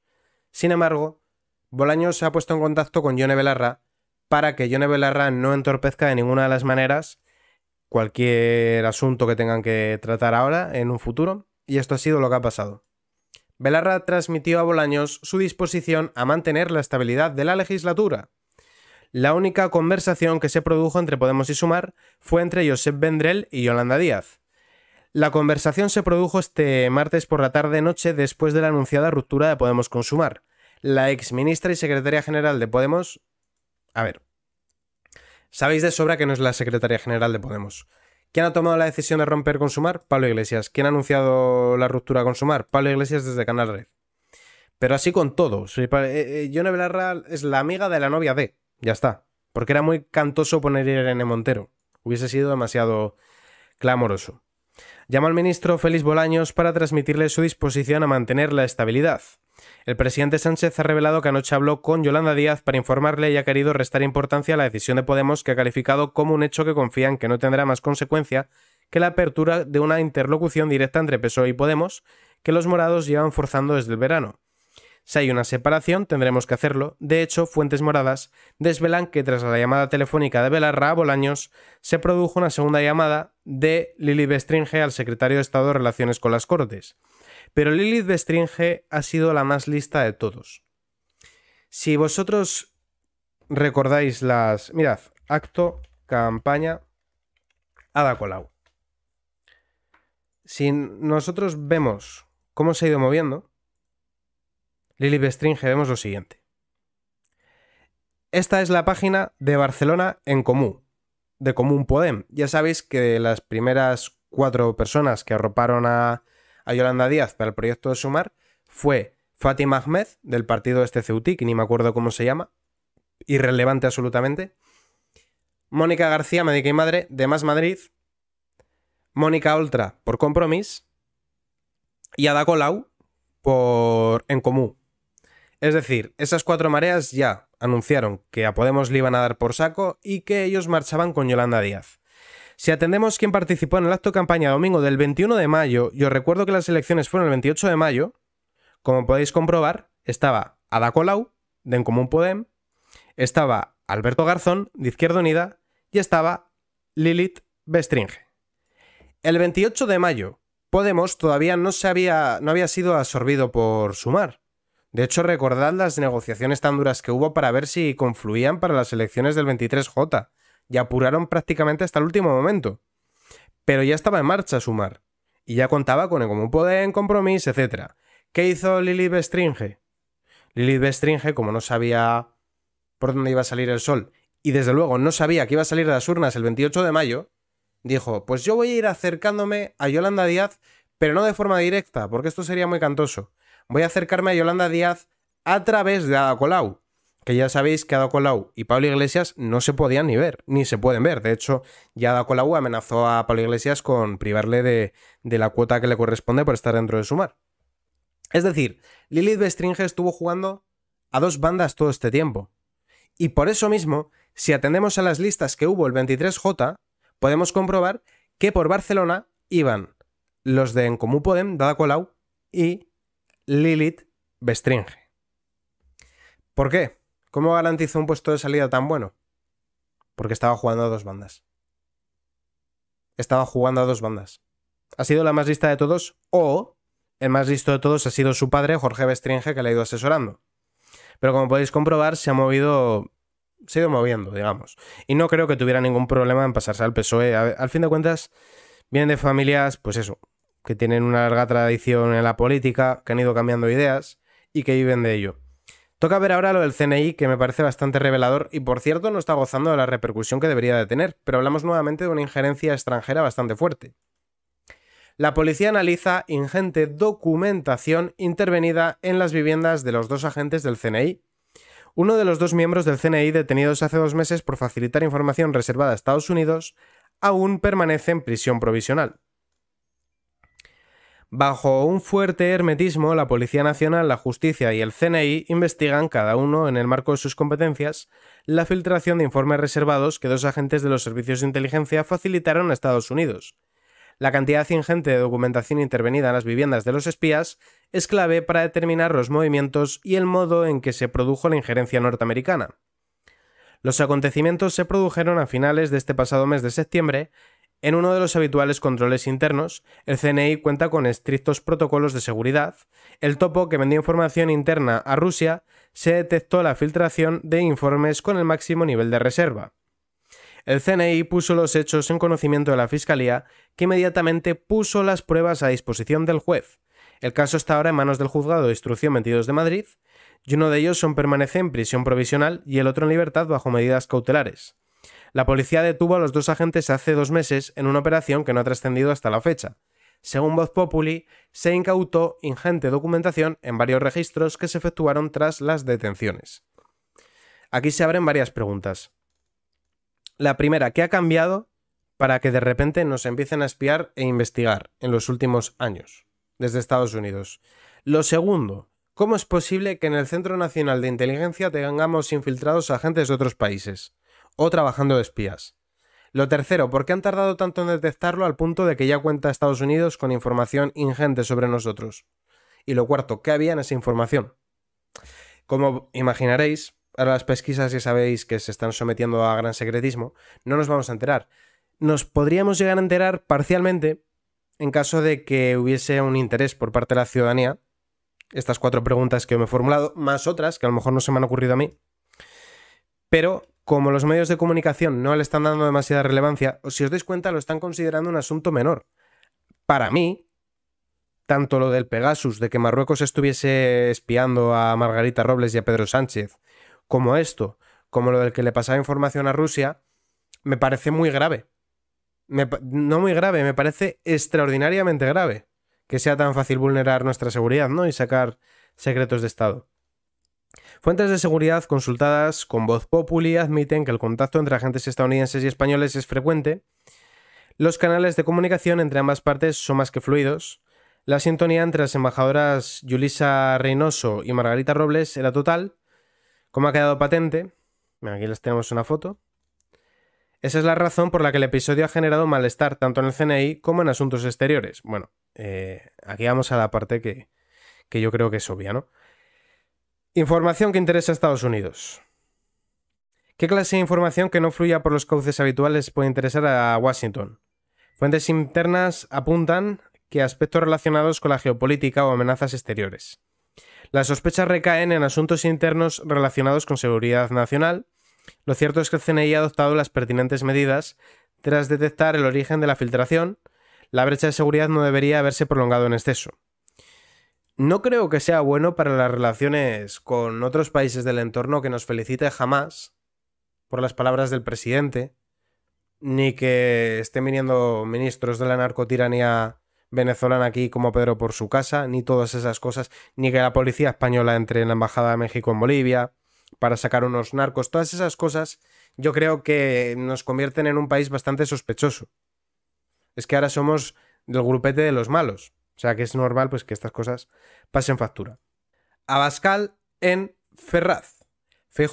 Sin embargo, Bolaños se ha puesto en contacto con Yone Belarra para que Yone Belarra no entorpezca de ninguna de las maneras cualquier asunto que tengan que tratar ahora en un futuro. Y esto ha sido lo que ha pasado. Belarra transmitió a Bolaños su disposición a mantener la estabilidad de la legislatura. La única conversación que se produjo entre Podemos y Sumar fue entre Josep Vendrell y Yolanda Díaz. La conversación se produjo este martes por la tarde-noche después de la anunciada ruptura de Podemos con Sumar. La exministra y secretaria general de Podemos... A ver. Sabéis de sobra que no es la secretaria general de Podemos. ¿Quién ha tomado la decisión de romper con Sumar? Pablo Iglesias. ¿Quién ha anunciado la ruptura con Sumar? Pablo Iglesias desde Canal Red. Pero así con todo. Eh, eh, Yone Belarra es la amiga de la novia de. Ya está. Porque era muy cantoso poner a Irene Montero. Hubiese sido demasiado clamoroso. Llama al ministro Félix Bolaños para transmitirle su disposición a mantener la estabilidad. El presidente Sánchez ha revelado que anoche habló con Yolanda Díaz para informarle y ha querido restar importancia a la decisión de Podemos que ha calificado como un hecho que confían que no tendrá más consecuencia que la apertura de una interlocución directa entre PSOE y Podemos que los morados llevan forzando desde el verano. Si hay una separación, tendremos que hacerlo. De hecho, fuentes moradas desvelan que tras la llamada telefónica de Belarra a Bolaños, se produjo una segunda llamada de Lilith Bestringe al secretario de Estado de Relaciones con las Cortes. Pero Lilith Bestringe ha sido la más lista de todos. Si vosotros recordáis las... Mirad, acto, campaña, Ada Colau. Si nosotros vemos cómo se ha ido moviendo, Lili Bestringe, vemos lo siguiente. Esta es la página de Barcelona en Comú, de Común Podem. Ya sabéis que las primeras cuatro personas que arroparon a, a Yolanda Díaz para el proyecto de Sumar fue Fatima Ahmed, del partido este Ceutí, ni me acuerdo cómo se llama, irrelevante absolutamente. Mónica García, médica y madre, de Más Madrid. Mónica Oltra, por Compromís. Y Ada Colau, por En Comú. Es decir, esas cuatro mareas ya anunciaron que a Podemos le iban a dar por saco y que ellos marchaban con Yolanda Díaz. Si atendemos quién participó en el acto de campaña domingo del 21 de mayo, y os recuerdo que las elecciones fueron el 28 de mayo, como podéis comprobar, estaba Ada Colau, de En Común Podem, estaba Alberto Garzón, de Izquierda Unida, y estaba Lilith Bestringe. El 28 de mayo, Podemos todavía no, se había, no había sido absorbido por Sumar. De hecho, recordad las negociaciones tan duras que hubo para ver si confluían para las elecciones del 23J, y apuraron prácticamente hasta el último momento. Pero ya estaba en marcha Sumar, y ya contaba con el Común Poder, en compromiso, etc. ¿Qué hizo Lilith Bestringe? Lilith Bestringe, como no sabía por dónde iba a salir el sol, y desde luego no sabía que iba a salir de las urnas el 28 de mayo, dijo, pues yo voy a ir acercándome a Yolanda Díaz, pero no de forma directa, porque esto sería muy cantoso voy a acercarme a Yolanda Díaz a través de Ada Colau, que ya sabéis que Ada Colau y Pablo Iglesias no se podían ni ver, ni se pueden ver. De hecho, ya Ada Colau amenazó a Pablo Iglesias con privarle de, la cuota que le corresponde por estar dentro de su mar. Es decir, Lilith Bestringe estuvo jugando a dos bandas todo este tiempo. Y por eso mismo, si atendemos a las listas que hubo el 23J, podemos comprobar que por Barcelona iban los de En común Podem, Ada Colau, y Lilith Bestringe. ¿Por qué? ¿Cómo garantizó un puesto de salida tan bueno? Porque estaba jugando a dos bandas. Estaba jugando a dos bandas. Ha sido la más lista de todos o el más listo de todos ha sido su padre, Jorge Bestringe, que le ha ido asesorando. Pero como podéis comprobar, se ha movido se ha ido moviendo, digamos. Y no creo que tuviera ningún problema en pasarse al PSOE. Al fin de cuentas, vienen de familias, pues eso, que tienen una larga tradición en la política, que han ido cambiando ideas y que viven de ello. Toca ver ahora lo del CNI, que me parece bastante revelador y por cierto no está gozando de la repercusión que debería de tener, pero hablamos nuevamente de una injerencia extranjera bastante fuerte. La policía analiza ingente documentación intervenida en las viviendas de los dos agentes del CNI. Uno de los dos miembros del CNI detenidos hace dos meses por facilitar información reservada a Estados Unidos aún permanece en prisión provisional. Bajo un fuerte hermetismo, la Policía Nacional, la Justicia y el CNI investigan, cada uno en el marco de sus competencias, la filtración de informes reservados que dos agentes de los servicios de inteligencia facilitaron a Estados Unidos. La cantidad ingente de documentación intervenida en las viviendas de los espías es clave para determinar los movimientos y el modo en que se produjo la injerencia norteamericana. Los acontecimientos se produjeron a finales de este pasado mes de septiembre en uno de los habituales controles internos, el CNI cuenta con estrictos protocolos de seguridad. El topo que vendió información interna a Rusia se detectó la filtración de informes con el máximo nivel de reserva. El CNI puso los hechos en conocimiento de la Fiscalía, que inmediatamente puso las pruebas a disposición del juez. El caso está ahora en manos del juzgado de instrucción 22 de Madrid, y uno de ellos son permanece en prisión provisional y el otro en libertad bajo medidas cautelares. La policía detuvo a los dos agentes hace dos meses en una operación que no ha trascendido hasta la fecha. Según Voz Populi, se incautó ingente documentación en varios registros que se efectuaron tras las detenciones. Aquí se abren varias preguntas. La primera, ¿qué ha cambiado para que de repente nos empiecen a espiar e investigar en los últimos años desde Estados Unidos? Lo segundo, ¿cómo es posible que en el Centro Nacional de Inteligencia tengamos infiltrados agentes de otros países? o trabajando de espías. Lo tercero, ¿por qué han tardado tanto en detectarlo al punto de que ya cuenta Estados Unidos con información ingente sobre nosotros? Y lo cuarto, ¿qué había en esa información? Como imaginaréis, ahora las pesquisas ya sabéis que se están sometiendo a gran secretismo, no nos vamos a enterar. Nos podríamos llegar a enterar parcialmente en caso de que hubiese un interés por parte de la ciudadanía, estas cuatro preguntas que me he formulado, más otras que a lo mejor no se me han ocurrido a mí, pero como los medios de comunicación no le están dando demasiada relevancia, si os dais cuenta, lo están considerando un asunto menor. Para mí, tanto lo del Pegasus, de que Marruecos estuviese espiando a Margarita Robles y a Pedro Sánchez, como esto, como lo del que le pasaba información a Rusia, me parece muy grave. no muy grave, me parece extraordinariamente grave que sea tan fácil vulnerar nuestra seguridad, ¿no? Y sacar secretos de Estado. Fuentes de seguridad consultadas con Voz Populi admiten que el contacto entre agentes estadounidenses y españoles es frecuente. Los canales de comunicación entre ambas partes son más que fluidos. La sintonía entre las embajadoras Yulisa Reynoso y Margarita Robles era total, como ha quedado patente. Aquí les tenemos una foto. Esa es la razón por la que el episodio ha generado malestar tanto en el CNI como en asuntos exteriores. Bueno, eh, aquí vamos a la parte que, que yo creo que es obvia, ¿no? Información que interesa a Estados Unidos. ¿Qué clase de información que no fluya por los cauces habituales puede interesar a Washington? Fuentes internas apuntan que aspectos relacionados con la geopolítica o amenazas exteriores. Las sospechas recaen en asuntos internos relacionados con seguridad nacional. Lo cierto es que el CNI ha adoptado las pertinentes medidas tras detectar el origen de la filtración. La brecha de seguridad no debería haberse prolongado en exceso. No creo que sea bueno para las relaciones con otros países del entorno que nos felicite jamás por las palabras del presidente, ni que estén viniendo ministros de la narcotiranía venezolana aquí como Pedro por su casa, ni todas esas cosas, ni que la policía española entre en la Embajada de México en Bolivia para sacar unos narcos, todas esas cosas yo creo que nos convierten en un país bastante sospechoso. Es que ahora somos del grupete de los malos. O sea que es normal pues, que estas cosas pasen factura. Abascal en Ferraz.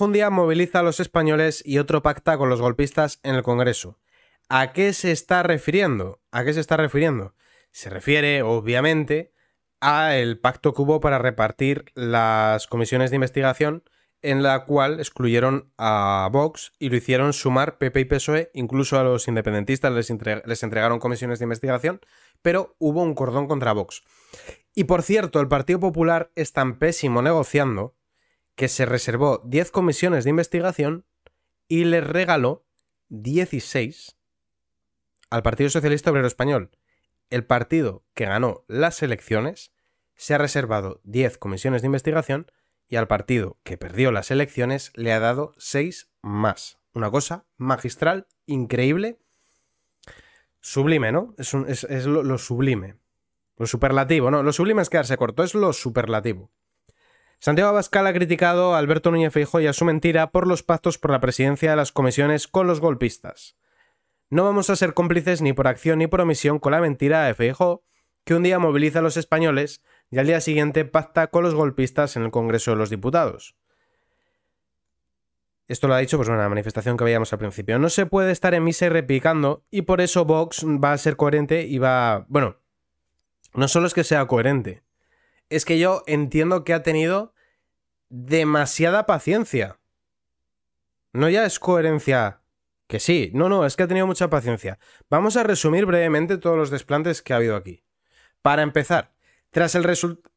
un día moviliza a los españoles y otro pacta con los golpistas en el Congreso. ¿A qué se está refiriendo? ¿A qué se está refiriendo? Se refiere, obviamente, al pacto que hubo para repartir las comisiones de investigación en la cual excluyeron a Vox y lo hicieron sumar PP y PSOE, incluso a los independentistas les, entregaron comisiones de investigación pero hubo un cordón contra Vox. Y por cierto, el Partido Popular es tan pésimo negociando que se reservó 10 comisiones de investigación y le regaló 16 al Partido Socialista Obrero Español. El partido que ganó las elecciones se ha reservado 10 comisiones de investigación y al partido que perdió las elecciones le ha dado 6 más. Una cosa magistral, increíble Sublime, ¿no? Es, lo, sublime. Lo superlativo, ¿no? Lo sublime es quedarse corto, es lo superlativo. Santiago Abascal ha criticado a Alberto Núñez Feijóo y a su mentira por los pactos por la presidencia de las comisiones con los golpistas. No vamos a ser cómplices ni por acción ni por omisión con la mentira de Feijóo, que un día moviliza a los españoles y al día siguiente pacta con los golpistas en el Congreso de los Diputados. Esto lo ha dicho pues la manifestación que veíamos al principio. No se puede estar en misa y repicando y por eso Vox va a ser coherente y va... Bueno, no solo es que sea coherente, es que yo entiendo que ha tenido demasiada paciencia. No ya es coherencia que sí, no, no, es que ha tenido mucha paciencia. Vamos a resumir brevemente todos los desplantes que ha habido aquí. Para empezar, tras el resultado...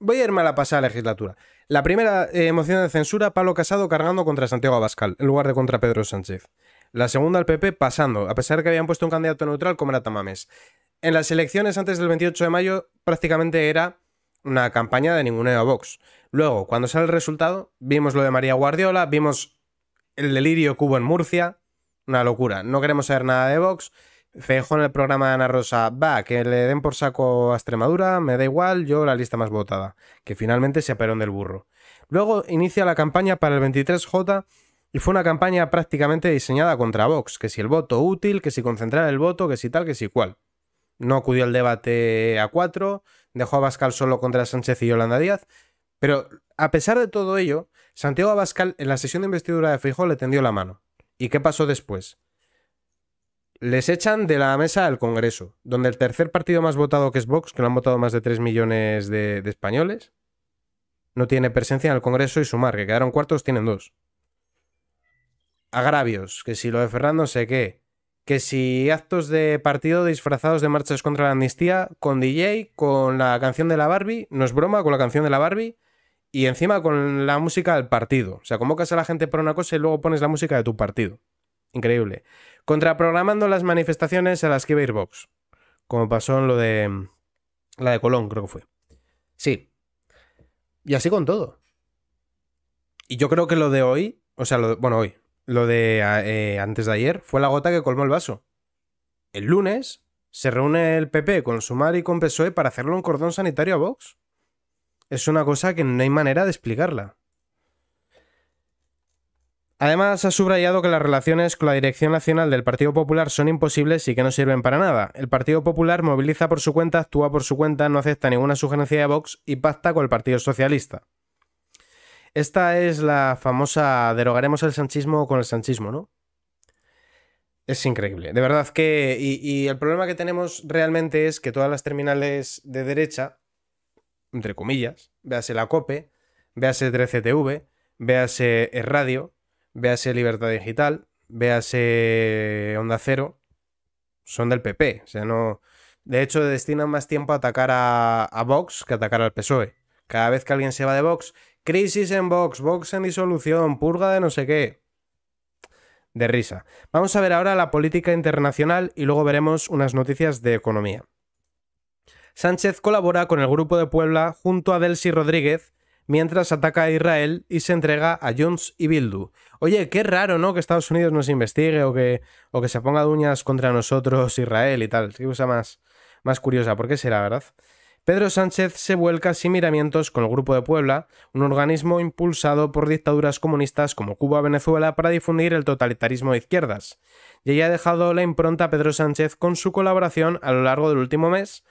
Voy a irme a la pasada legislatura. La primera emoción eh, de censura, Pablo Casado cargando contra Santiago Abascal, en lugar de contra Pedro Sánchez. La segunda, el PP pasando, a pesar de que habían puesto un candidato neutral como era Tamames. En las elecciones antes del 28 de mayo prácticamente era una campaña de ninguneo a Vox. Luego, cuando sale el resultado, vimos lo de María Guardiola, vimos el delirio cubo en Murcia, una locura. No queremos saber nada de Vox. Feijó en el programa de Ana Rosa, va, que le den por saco a Extremadura, me da igual, yo la lista más votada, que finalmente se en del burro. Luego inicia la campaña para el 23J y fue una campaña prácticamente diseñada contra Vox, que si el voto útil, que si concentrar el voto, que si tal, que si cual. No acudió al debate a cuatro, dejó a Bascal solo contra Sánchez y Yolanda Díaz, pero a pesar de todo ello, Santiago Abascal en la sesión de investidura de Feijó le tendió la mano. ¿Y qué pasó después? Les echan de la mesa al Congreso, donde el tercer partido más votado que es Vox, que lo han votado más de 3 millones de, españoles, no tiene presencia en el Congreso y Sumar, que quedaron cuartos, tienen dos. Agravios, que si lo de Fernando sé qué, que si actos de partido disfrazados de marchas contra la amnistía, con DJ, con la canción de la Barbie, no es broma, con la canción de la Barbie, y encima con la música del partido. O sea, convocas a la gente por una cosa y luego pones la música de tu partido. Increíble. Contraprogramando las manifestaciones a las que iba a ir Vox. Como pasó en lo de. La de Colón, creo que fue. Sí. Y así con todo. Y yo creo que lo de hoy. O sea, lo de, bueno, hoy. Lo de eh, antes de ayer fue la gota que colmó el vaso. El lunes se reúne el PP con Sumar y con PSOE para hacerle un cordón sanitario a Vox. Es una cosa que no hay manera de explicarla. Además, ha subrayado que las relaciones con la dirección nacional del Partido Popular son imposibles y que no sirven para nada. El Partido Popular moviliza por su cuenta, actúa por su cuenta, no acepta ninguna sugerencia de Vox y pacta con el Partido Socialista. Esta es la famosa derogaremos el sanchismo con el sanchismo, ¿no? Es increíble. De verdad que... Y, el problema que tenemos realmente es que todas las terminales de derecha, entre comillas, véase la COPE, véase 13TV, véase el radio, véase Libertad Digital, véase Onda Cero, son del PP. O sea, no. De hecho, destinan más tiempo a atacar a, a Vox que a atacar al PSOE. Cada vez que alguien se va de Vox, crisis en Vox, Vox en disolución, purga de no sé qué. De risa. Vamos a ver ahora la política internacional y luego veremos unas noticias de economía. Sánchez colabora con el Grupo de Puebla junto a Delcy Rodríguez mientras ataca a Israel y se entrega a Jones y Bildu. Oye, qué raro, ¿no? Que Estados Unidos nos investigue o que, o que se ponga duñas contra nosotros Israel y tal. Qué cosa más, más curiosa. ¿Por qué será, verdad? Pedro Sánchez se vuelca sin miramientos con el Grupo de Puebla, un organismo impulsado por dictaduras comunistas como Cuba o Venezuela para difundir el totalitarismo de izquierdas. Y ella ha dejado la impronta a Pedro Sánchez con su colaboración a lo largo del último mes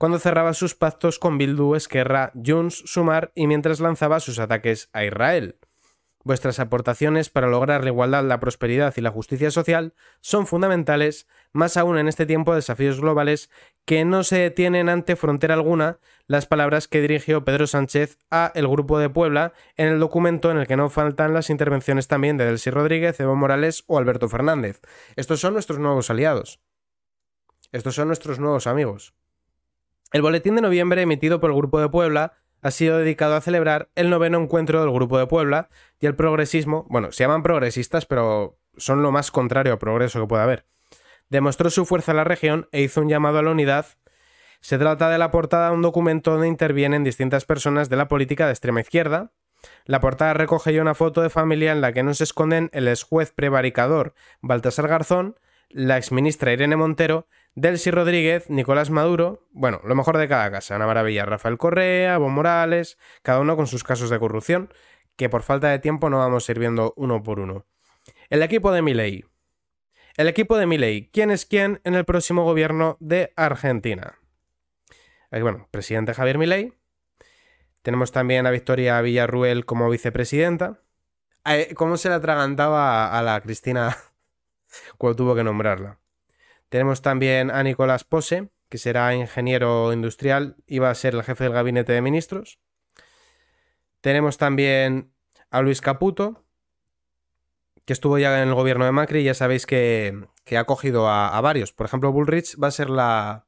cuando cerraba sus pactos con Bildu, Esquerra, Junts, Sumar y mientras lanzaba sus ataques a Israel. Vuestras aportaciones para lograr la igualdad, la prosperidad y la justicia social son fundamentales, más aún en este tiempo de desafíos globales que no se detienen ante frontera alguna, las palabras que dirigió Pedro Sánchez a el Grupo de Puebla en el documento en el que no faltan las intervenciones también de Delcy Rodríguez, Evo Morales o Alberto Fernández. Estos son nuestros nuevos aliados. Estos son nuestros nuevos amigos. El boletín de noviembre emitido por el Grupo de Puebla ha sido dedicado a celebrar el noveno encuentro del Grupo de Puebla y el progresismo, bueno, se llaman progresistas, pero son lo más contrario a progreso que pueda haber. Demostró su fuerza en la región e hizo un llamado a la unidad. Se trata de la portada de un documento donde intervienen distintas personas de la política de extrema izquierda. La portada recoge ya una foto de familia en la que no se esconden el ex juez prevaricador Baltasar Garzón, la exministra Irene Montero Delcy Rodríguez, Nicolás Maduro, bueno, lo mejor de cada casa, Ana Maravilla, Rafael Correa, Bon Morales, cada uno con sus casos de corrupción, que por falta de tiempo no vamos a ir uno por uno. El equipo de Milei. El equipo de Milei, ¿quién es quién en el próximo gobierno de Argentina? Eh, bueno, presidente Javier Milei. Tenemos también a Victoria Villarruel como vicepresidenta. Eh, ¿Cómo se la atragantaba a la Cristina [LAUGHS] cuando tuvo que nombrarla? Tenemos también a Nicolás Pose, que será ingeniero industrial y va a ser el jefe del gabinete de ministros. Tenemos también a Luis Caputo, que estuvo ya en el gobierno de Macri, y ya sabéis que, ha cogido a, varios. Por ejemplo, Bullrich va a ser la,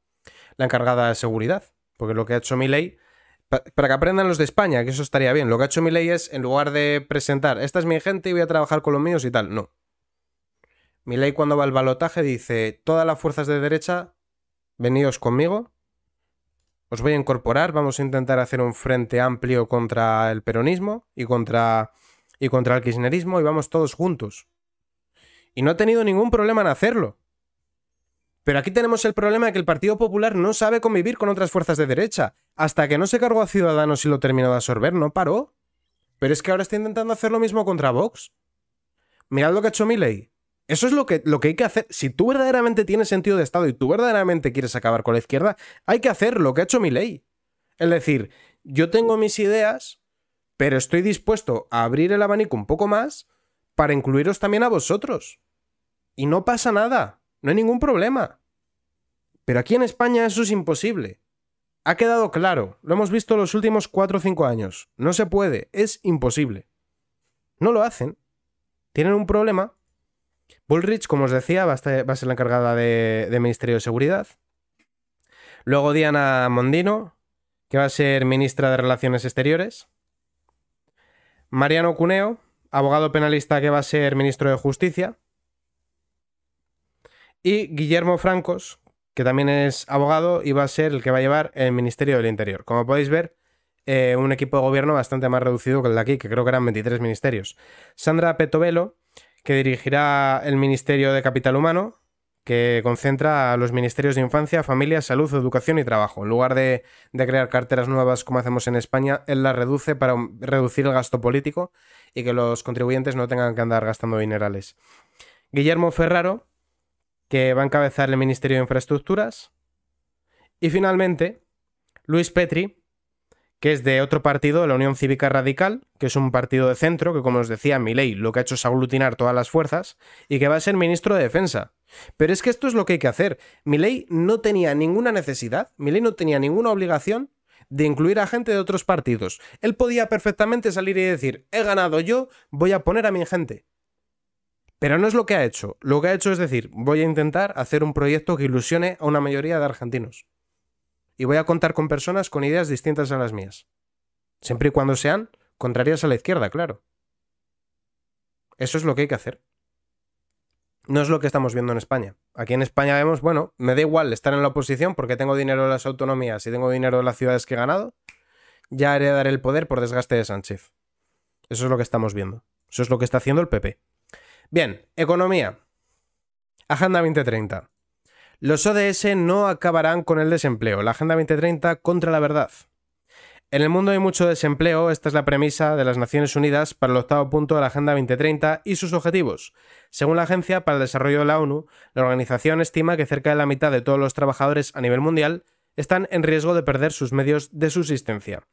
encargada de seguridad, porque lo que ha hecho Milei, ley... para que aprendan los de España, que eso estaría bien, lo que ha hecho Milei es, en lugar de presentar, esta es mi gente y voy a trabajar con los míos y tal, no. Milei cuando va al balotaje dice, todas las fuerzas de derecha, venidos conmigo, os voy a incorporar, vamos a intentar hacer un frente amplio contra el peronismo y contra, y contra el kirchnerismo y vamos todos juntos. Y no ha tenido ningún problema en hacerlo. Pero aquí tenemos el problema de que el Partido Popular no sabe convivir con otras fuerzas de derecha. Hasta que no se cargó a Ciudadanos y lo terminó de absorber, no paró. Pero es que ahora está intentando hacer lo mismo contra Vox. Mirad lo que ha hecho Milei. Eso es lo que, lo que hay que hacer. Si tú verdaderamente tienes sentido de Estado y tú verdaderamente quieres acabar con la izquierda, hay que hacer lo que ha hecho mi ley. Es decir, yo tengo mis ideas, pero estoy dispuesto a abrir el abanico un poco más para incluiros también a vosotros. Y no pasa nada, no hay ningún problema. Pero aquí en España eso es imposible. Ha quedado claro, lo hemos visto los últimos cuatro o cinco años. No se puede, es imposible. No lo hacen. Tienen un problema, Bullrich, como os decía, va a, ser la encargada de, Ministerio de Seguridad. Luego Diana Mondino, que va a ser ministra de Relaciones Exteriores. Mariano Cuneo, abogado penalista que va a ser ministro de Justicia. Y Guillermo Francos, que también es abogado y va a ser el que va a llevar el Ministerio del Interior. Como podéis ver, eh, un equipo de gobierno bastante más reducido que el de aquí, que creo que eran 23 ministerios. Sandra Petovelo que dirigirá el Ministerio de Capital Humano, que concentra a los ministerios de Infancia, Familia, Salud, Educación y Trabajo. En lugar de, crear carteras nuevas como hacemos en España, él las reduce para reducir el gasto político y que los contribuyentes no tengan que andar gastando dinerales. Guillermo Ferraro, que va a encabezar el Ministerio de Infraestructuras. Y finalmente, Luis Petri, que es de otro partido, la Unión Cívica Radical, que es un partido de centro que, como os decía Milei, lo que ha hecho es aglutinar todas las fuerzas y que va a ser ministro de Defensa. Pero es que esto es lo que hay que hacer. Milei no tenía ninguna necesidad, Milei no tenía ninguna obligación de incluir a gente de otros partidos. Él podía perfectamente salir y decir, he ganado yo, voy a poner a mi gente. Pero no es lo que ha hecho. Lo que ha hecho es decir, voy a intentar hacer un proyecto que ilusione a una mayoría de argentinos y voy a contar con personas con ideas distintas a las mías. Siempre y cuando sean contrarias a la izquierda, claro. Eso es lo que hay que hacer. No es lo que estamos viendo en España. Aquí en España vemos, bueno, me da igual estar en la oposición porque tengo dinero de las autonomías y tengo dinero de las ciudades que he ganado. Ya heredaré el poder por desgaste de Sánchez. Eso es lo que estamos viendo. Eso es lo que está haciendo el PP. Bien, economía. Agenda 2030. Los ODS no acabarán con el desempleo. La Agenda 2030 contra la verdad. En el mundo hay mucho desempleo, esta es la premisa de las Naciones Unidas para el octavo punto de la Agenda 2030 y sus objetivos. Según la Agencia para el Desarrollo de la ONU, la organización estima que cerca de la mitad de todos los trabajadores a nivel mundial están en riesgo de perder sus medios de subsistencia.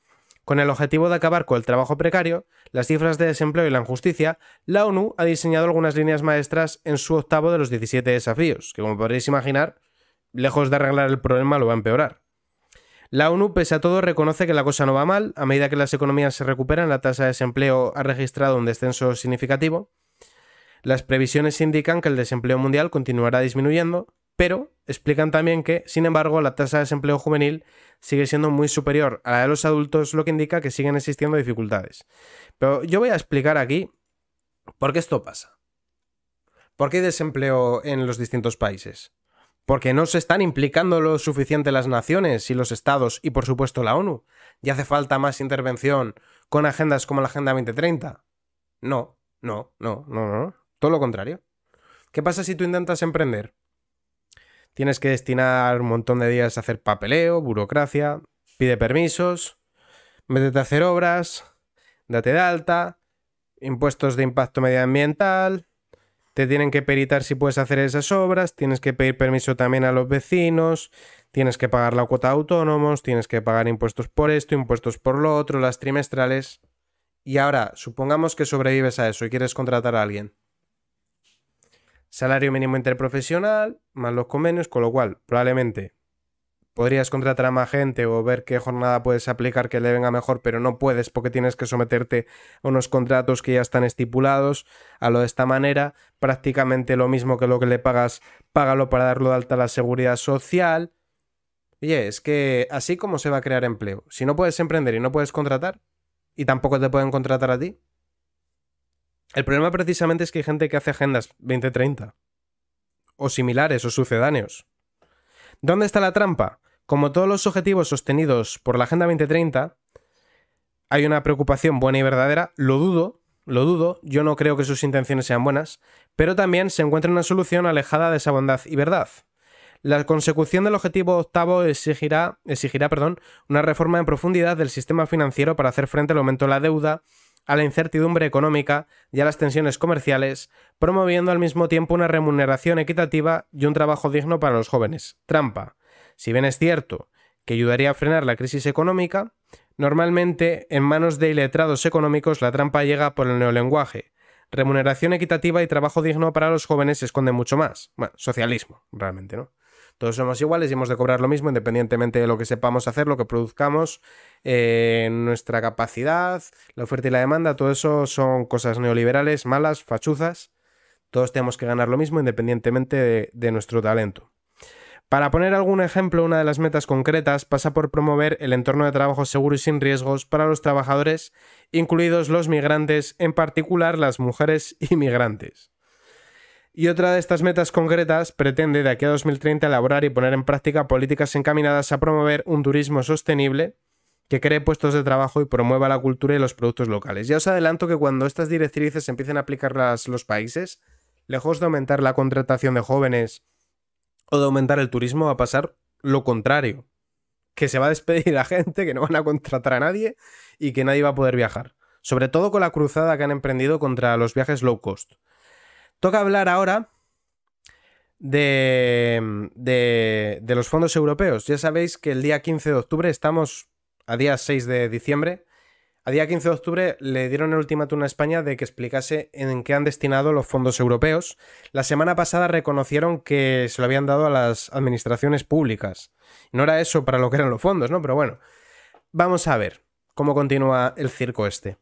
Con el objetivo de acabar con el trabajo precario, las cifras de desempleo y la injusticia, la ONU ha diseñado algunas líneas maestras en su octavo de los 17 desafíos, que como podréis imaginar, lejos de arreglar el problema lo va a empeorar. La ONU, pese a todo, reconoce que la cosa no va mal, a medida que las economías se recuperan, la tasa de desempleo ha registrado un descenso significativo. Las previsiones indican que el desempleo mundial continuará disminuyendo, pero explican también que, sin embargo, la tasa de desempleo juvenil sigue siendo muy superior a la de los adultos, lo que indica que siguen existiendo dificultades. Pero yo voy a explicar aquí por qué esto pasa. ¿Por qué hay desempleo en los distintos países? Porque no se están implicando lo suficiente las naciones y los estados y por supuesto la ONU. ¿Y hace falta más intervención con agendas como la Agenda 2030? No, no, no, no, no. Todo lo contrario. ¿Qué pasa si tú intentas emprender? Tienes que destinar un montón de días a hacer papeleo, burocracia, pide permisos, métete a hacer obras, date de alta, impuestos de impacto medioambiental, te tienen que peritar si puedes hacer esas obras, tienes que pedir permiso también a los vecinos, tienes que pagar la cuota de autónomos, tienes que pagar impuestos por esto, impuestos por lo otro, las trimestrales. Y ahora, supongamos que sobrevives a eso y quieres contratar a alguien salario mínimo interprofesional, más los convenios, con lo cual probablemente podrías contratar a más gente o ver qué jornada puedes aplicar que le venga mejor, pero no puedes porque tienes que someterte a unos contratos que ya están estipulados, a lo de esta manera, prácticamente lo mismo que lo que le pagas, págalo para darlo de alta a la seguridad social. Oye, es que así como se va a crear empleo, si no puedes emprender y no puedes contratar, y tampoco te pueden contratar a ti, el problema precisamente es que hay gente que hace agendas 2030 o similares o sucedáneos. ¿Dónde está la trampa? Como todos los objetivos sostenidos por la Agenda 2030, hay una preocupación buena y verdadera, lo dudo, lo dudo, yo no creo que sus intenciones sean buenas, pero también se encuentra una solución alejada de esa bondad y verdad. La consecución del objetivo octavo exigirá, exigirá perdón, una reforma en profundidad del sistema financiero para hacer frente al aumento de la deuda, a la incertidumbre económica y a las tensiones comerciales, promoviendo al mismo tiempo una remuneración equitativa y un trabajo digno para los jóvenes. Trampa. Si bien es cierto que ayudaría a frenar la crisis económica, normalmente en manos de iletrados económicos la trampa llega por el neolenguaje. Remuneración equitativa y trabajo digno para los jóvenes se esconde mucho más. Bueno, socialismo, realmente, ¿no? Todos somos iguales y hemos de cobrar lo mismo independientemente de lo que sepamos hacer, lo que produzcamos, eh, nuestra capacidad, la oferta y la demanda, todo eso son cosas neoliberales, malas, fachuzas. Todos tenemos que ganar lo mismo independientemente de nuestro talento. Para poner algún ejemplo, una de las metas concretas pasa por promover el entorno de trabajo seguro y sin riesgos para los trabajadores, incluidos los migrantes, en particular las mujeres inmigrantes. Y otra de estas metas concretas pretende de aquí a 2030 elaborar y poner en práctica políticas encaminadas a promover un turismo sostenible que cree puestos de trabajo y promueva la cultura y los productos locales. Ya os adelanto que cuando estas directrices empiecen a aplicarlas los países, lejos de aumentar la contratación de jóvenes o de aumentar el turismo, va a pasar lo contrario. Que se va a despedir la gente, que no van a contratar a nadie y que nadie va a poder viajar. Sobre todo con la cruzada que han emprendido contra los viajes low cost Toca hablar ahora de, los fondos europeos. Ya sabéis que el día 15 de octubre estamos a día 6 de diciembre. A día 15 de octubre le dieron el ultimátum a España de que explicase en qué han destinado los fondos europeos. La semana pasada reconocieron que se lo habían dado a las administraciones públicas. No era eso para lo que eran los fondos, ¿no? Pero bueno, vamos a ver cómo continúa el circo este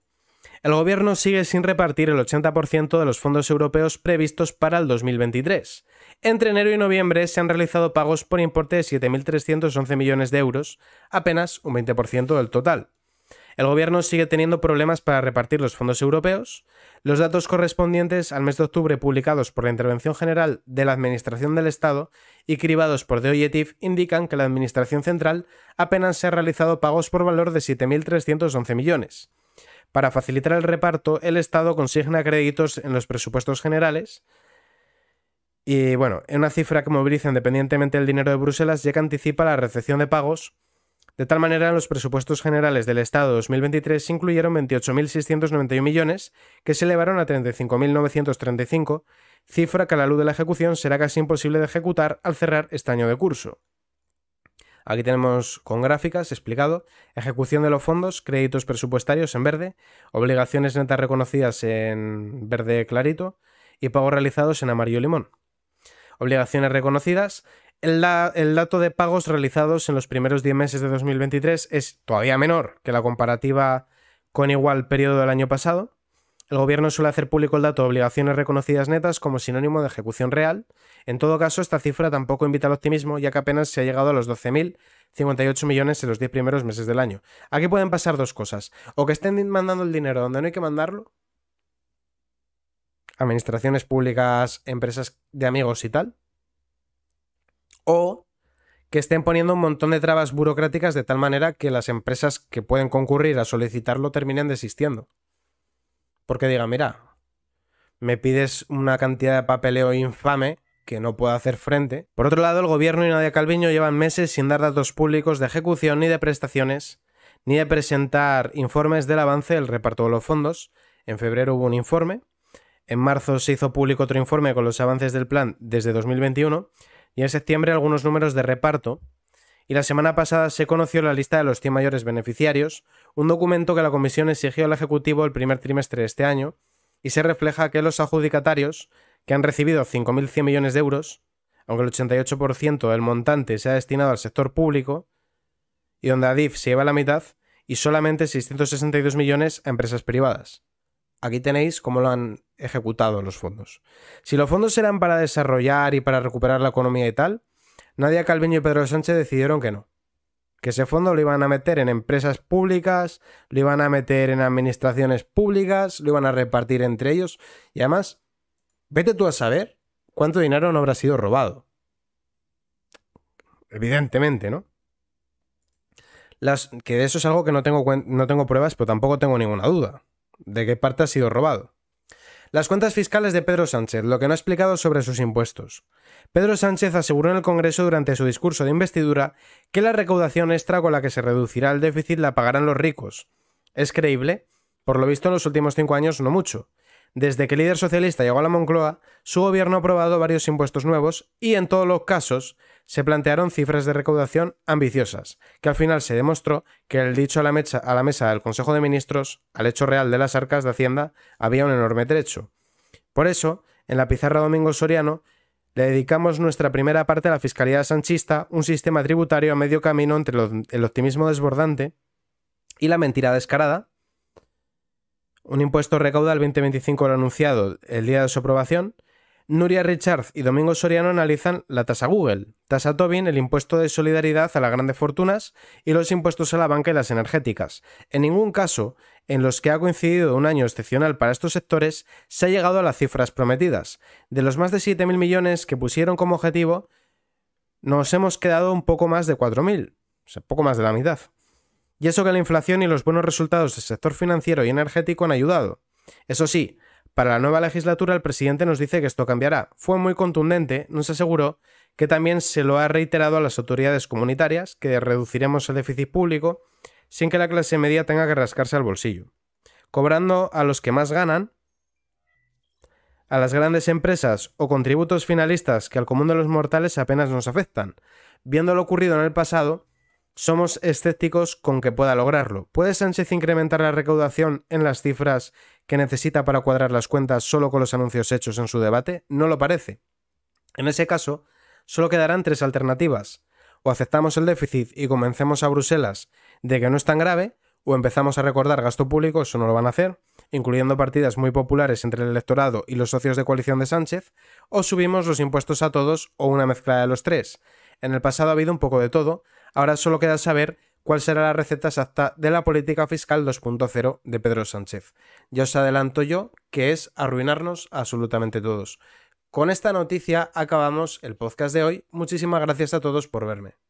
el Gobierno sigue sin repartir el 80% de los fondos europeos previstos para el 2023. Entre enero y noviembre se han realizado pagos por importe de 7.311 millones de euros, apenas un 20% del total. El Gobierno sigue teniendo problemas para repartir los fondos europeos. Los datos correspondientes al mes de octubre publicados por la Intervención General de la Administración del Estado y cribados por DOIETIF indican que la Administración Central apenas se ha realizado pagos por valor de 7.311 millones. Para facilitar el reparto, el Estado consigna créditos en los presupuestos generales. Y bueno, en una cifra que moviliza independientemente del dinero de Bruselas, ya que anticipa la recepción de pagos. De tal manera, los presupuestos generales del Estado 2023 se incluyeron 28.691 millones, que se elevaron a 35.935, cifra que a la luz de la ejecución será casi imposible de ejecutar al cerrar este año de curso. Aquí tenemos con gráficas explicado, ejecución de los fondos, créditos presupuestarios en verde, obligaciones netas reconocidas en verde clarito y pagos realizados en amarillo limón. Obligaciones reconocidas, el, dato de pagos realizados en los primeros 10 meses de 2023 es todavía menor que la comparativa con igual periodo del año pasado. El gobierno suele hacer público el dato de obligaciones reconocidas netas como sinónimo de ejecución real. En todo caso, esta cifra tampoco invita al optimismo, ya que apenas se ha llegado a los 12.058 millones en los 10 primeros meses del año. Aquí pueden pasar dos cosas. O que estén mandando el dinero donde no hay que mandarlo. Administraciones públicas, empresas de amigos y tal. O que estén poniendo un montón de trabas burocráticas de tal manera que las empresas que pueden concurrir a solicitarlo terminen desistiendo porque diga, mira, me pides una cantidad de papeleo infame que no puedo hacer frente. Por otro lado, el gobierno y Nadia Calviño llevan meses sin dar datos públicos de ejecución ni de prestaciones, ni de presentar informes del avance del reparto de los fondos. En febrero hubo un informe, en marzo se hizo público otro informe con los avances del plan desde 2021 y en septiembre algunos números de reparto y la semana pasada se conoció la lista de los 100 mayores beneficiarios, un documento que la Comisión exigió al Ejecutivo el primer trimestre de este año, y se refleja que los adjudicatarios, que han recibido 5.100 millones de euros, aunque el 88% del montante se ha destinado al sector público, y donde Adif se lleva la mitad, y solamente 662 millones a empresas privadas. Aquí tenéis cómo lo han ejecutado los fondos. Si los fondos eran para desarrollar y para recuperar la economía y tal, Nadia Calviño y Pedro Sánchez decidieron que no. Que ese fondo lo iban a meter en empresas públicas, lo iban a meter en administraciones públicas, lo iban a repartir entre ellos. Y además, vete tú a saber cuánto dinero no habrá sido robado. Evidentemente, ¿no? Las, que de eso es algo que no tengo, no tengo pruebas, pero tampoco tengo ninguna duda de qué parte ha sido robado. Las cuentas fiscales de Pedro Sánchez, lo que no ha explicado sobre sus impuestos. Pedro Sánchez aseguró en el Congreso durante su discurso de investidura que la recaudación extra con la que se reducirá el déficit la pagarán los ricos. ¿Es creíble? Por lo visto en los últimos cinco años no mucho. Desde que el líder socialista llegó a la Moncloa, su gobierno ha aprobado varios impuestos nuevos y en todos los casos se plantearon cifras de recaudación ambiciosas, que al final se demostró que el dicho a la, a la mesa del Consejo de Ministros, al hecho real de las arcas de Hacienda, había un enorme trecho. Por eso, en la pizarra Domingo Soriano le dedicamos nuestra primera parte a la Fiscalía Sanchista, un sistema tributario a medio camino entre el optimismo desbordante y la mentira descarada. Un impuesto recauda el 2025 lo anunciado el día de su aprobación. Nuria Richards y Domingo Soriano analizan la tasa Google, tasa Tobin, el impuesto de solidaridad a las grandes fortunas y los impuestos a la banca y las energéticas. En ningún caso en los que ha coincidido un año excepcional para estos sectores, se ha llegado a las cifras prometidas. De los más de 7.000 millones que pusieron como objetivo, nos hemos quedado un poco más de 4.000, o sea, poco más de la mitad. Y eso que la inflación y los buenos resultados del sector financiero y energético han ayudado. Eso sí, para la nueva legislatura el presidente nos dice que esto cambiará. Fue muy contundente, nos aseguró, que también se lo ha reiterado a las autoridades comunitarias, que reduciremos el déficit público, sin que la clase media tenga que rascarse al bolsillo, cobrando a los que más ganan, a las grandes empresas o contributos finalistas que al común de los mortales apenas nos afectan. Viendo lo ocurrido en el pasado, somos escépticos con que pueda lograrlo. ¿Puede Sánchez incrementar la recaudación en las cifras que necesita para cuadrar las cuentas solo con los anuncios hechos en su debate? No lo parece. En ese caso, solo quedarán tres alternativas. O aceptamos el déficit y comencemos a Bruselas de que no es tan grave, o empezamos a recordar gasto público, eso no lo van a hacer, incluyendo partidas muy populares entre el electorado y los socios de coalición de Sánchez, o subimos los impuestos a todos o una mezcla de los tres. En el pasado ha habido un poco de todo, ahora solo queda saber cuál será la receta exacta de la política fiscal 2.0 de Pedro Sánchez. Ya os adelanto yo que es arruinarnos absolutamente todos. Con esta noticia acabamos el podcast de hoy. Muchísimas gracias a todos por verme.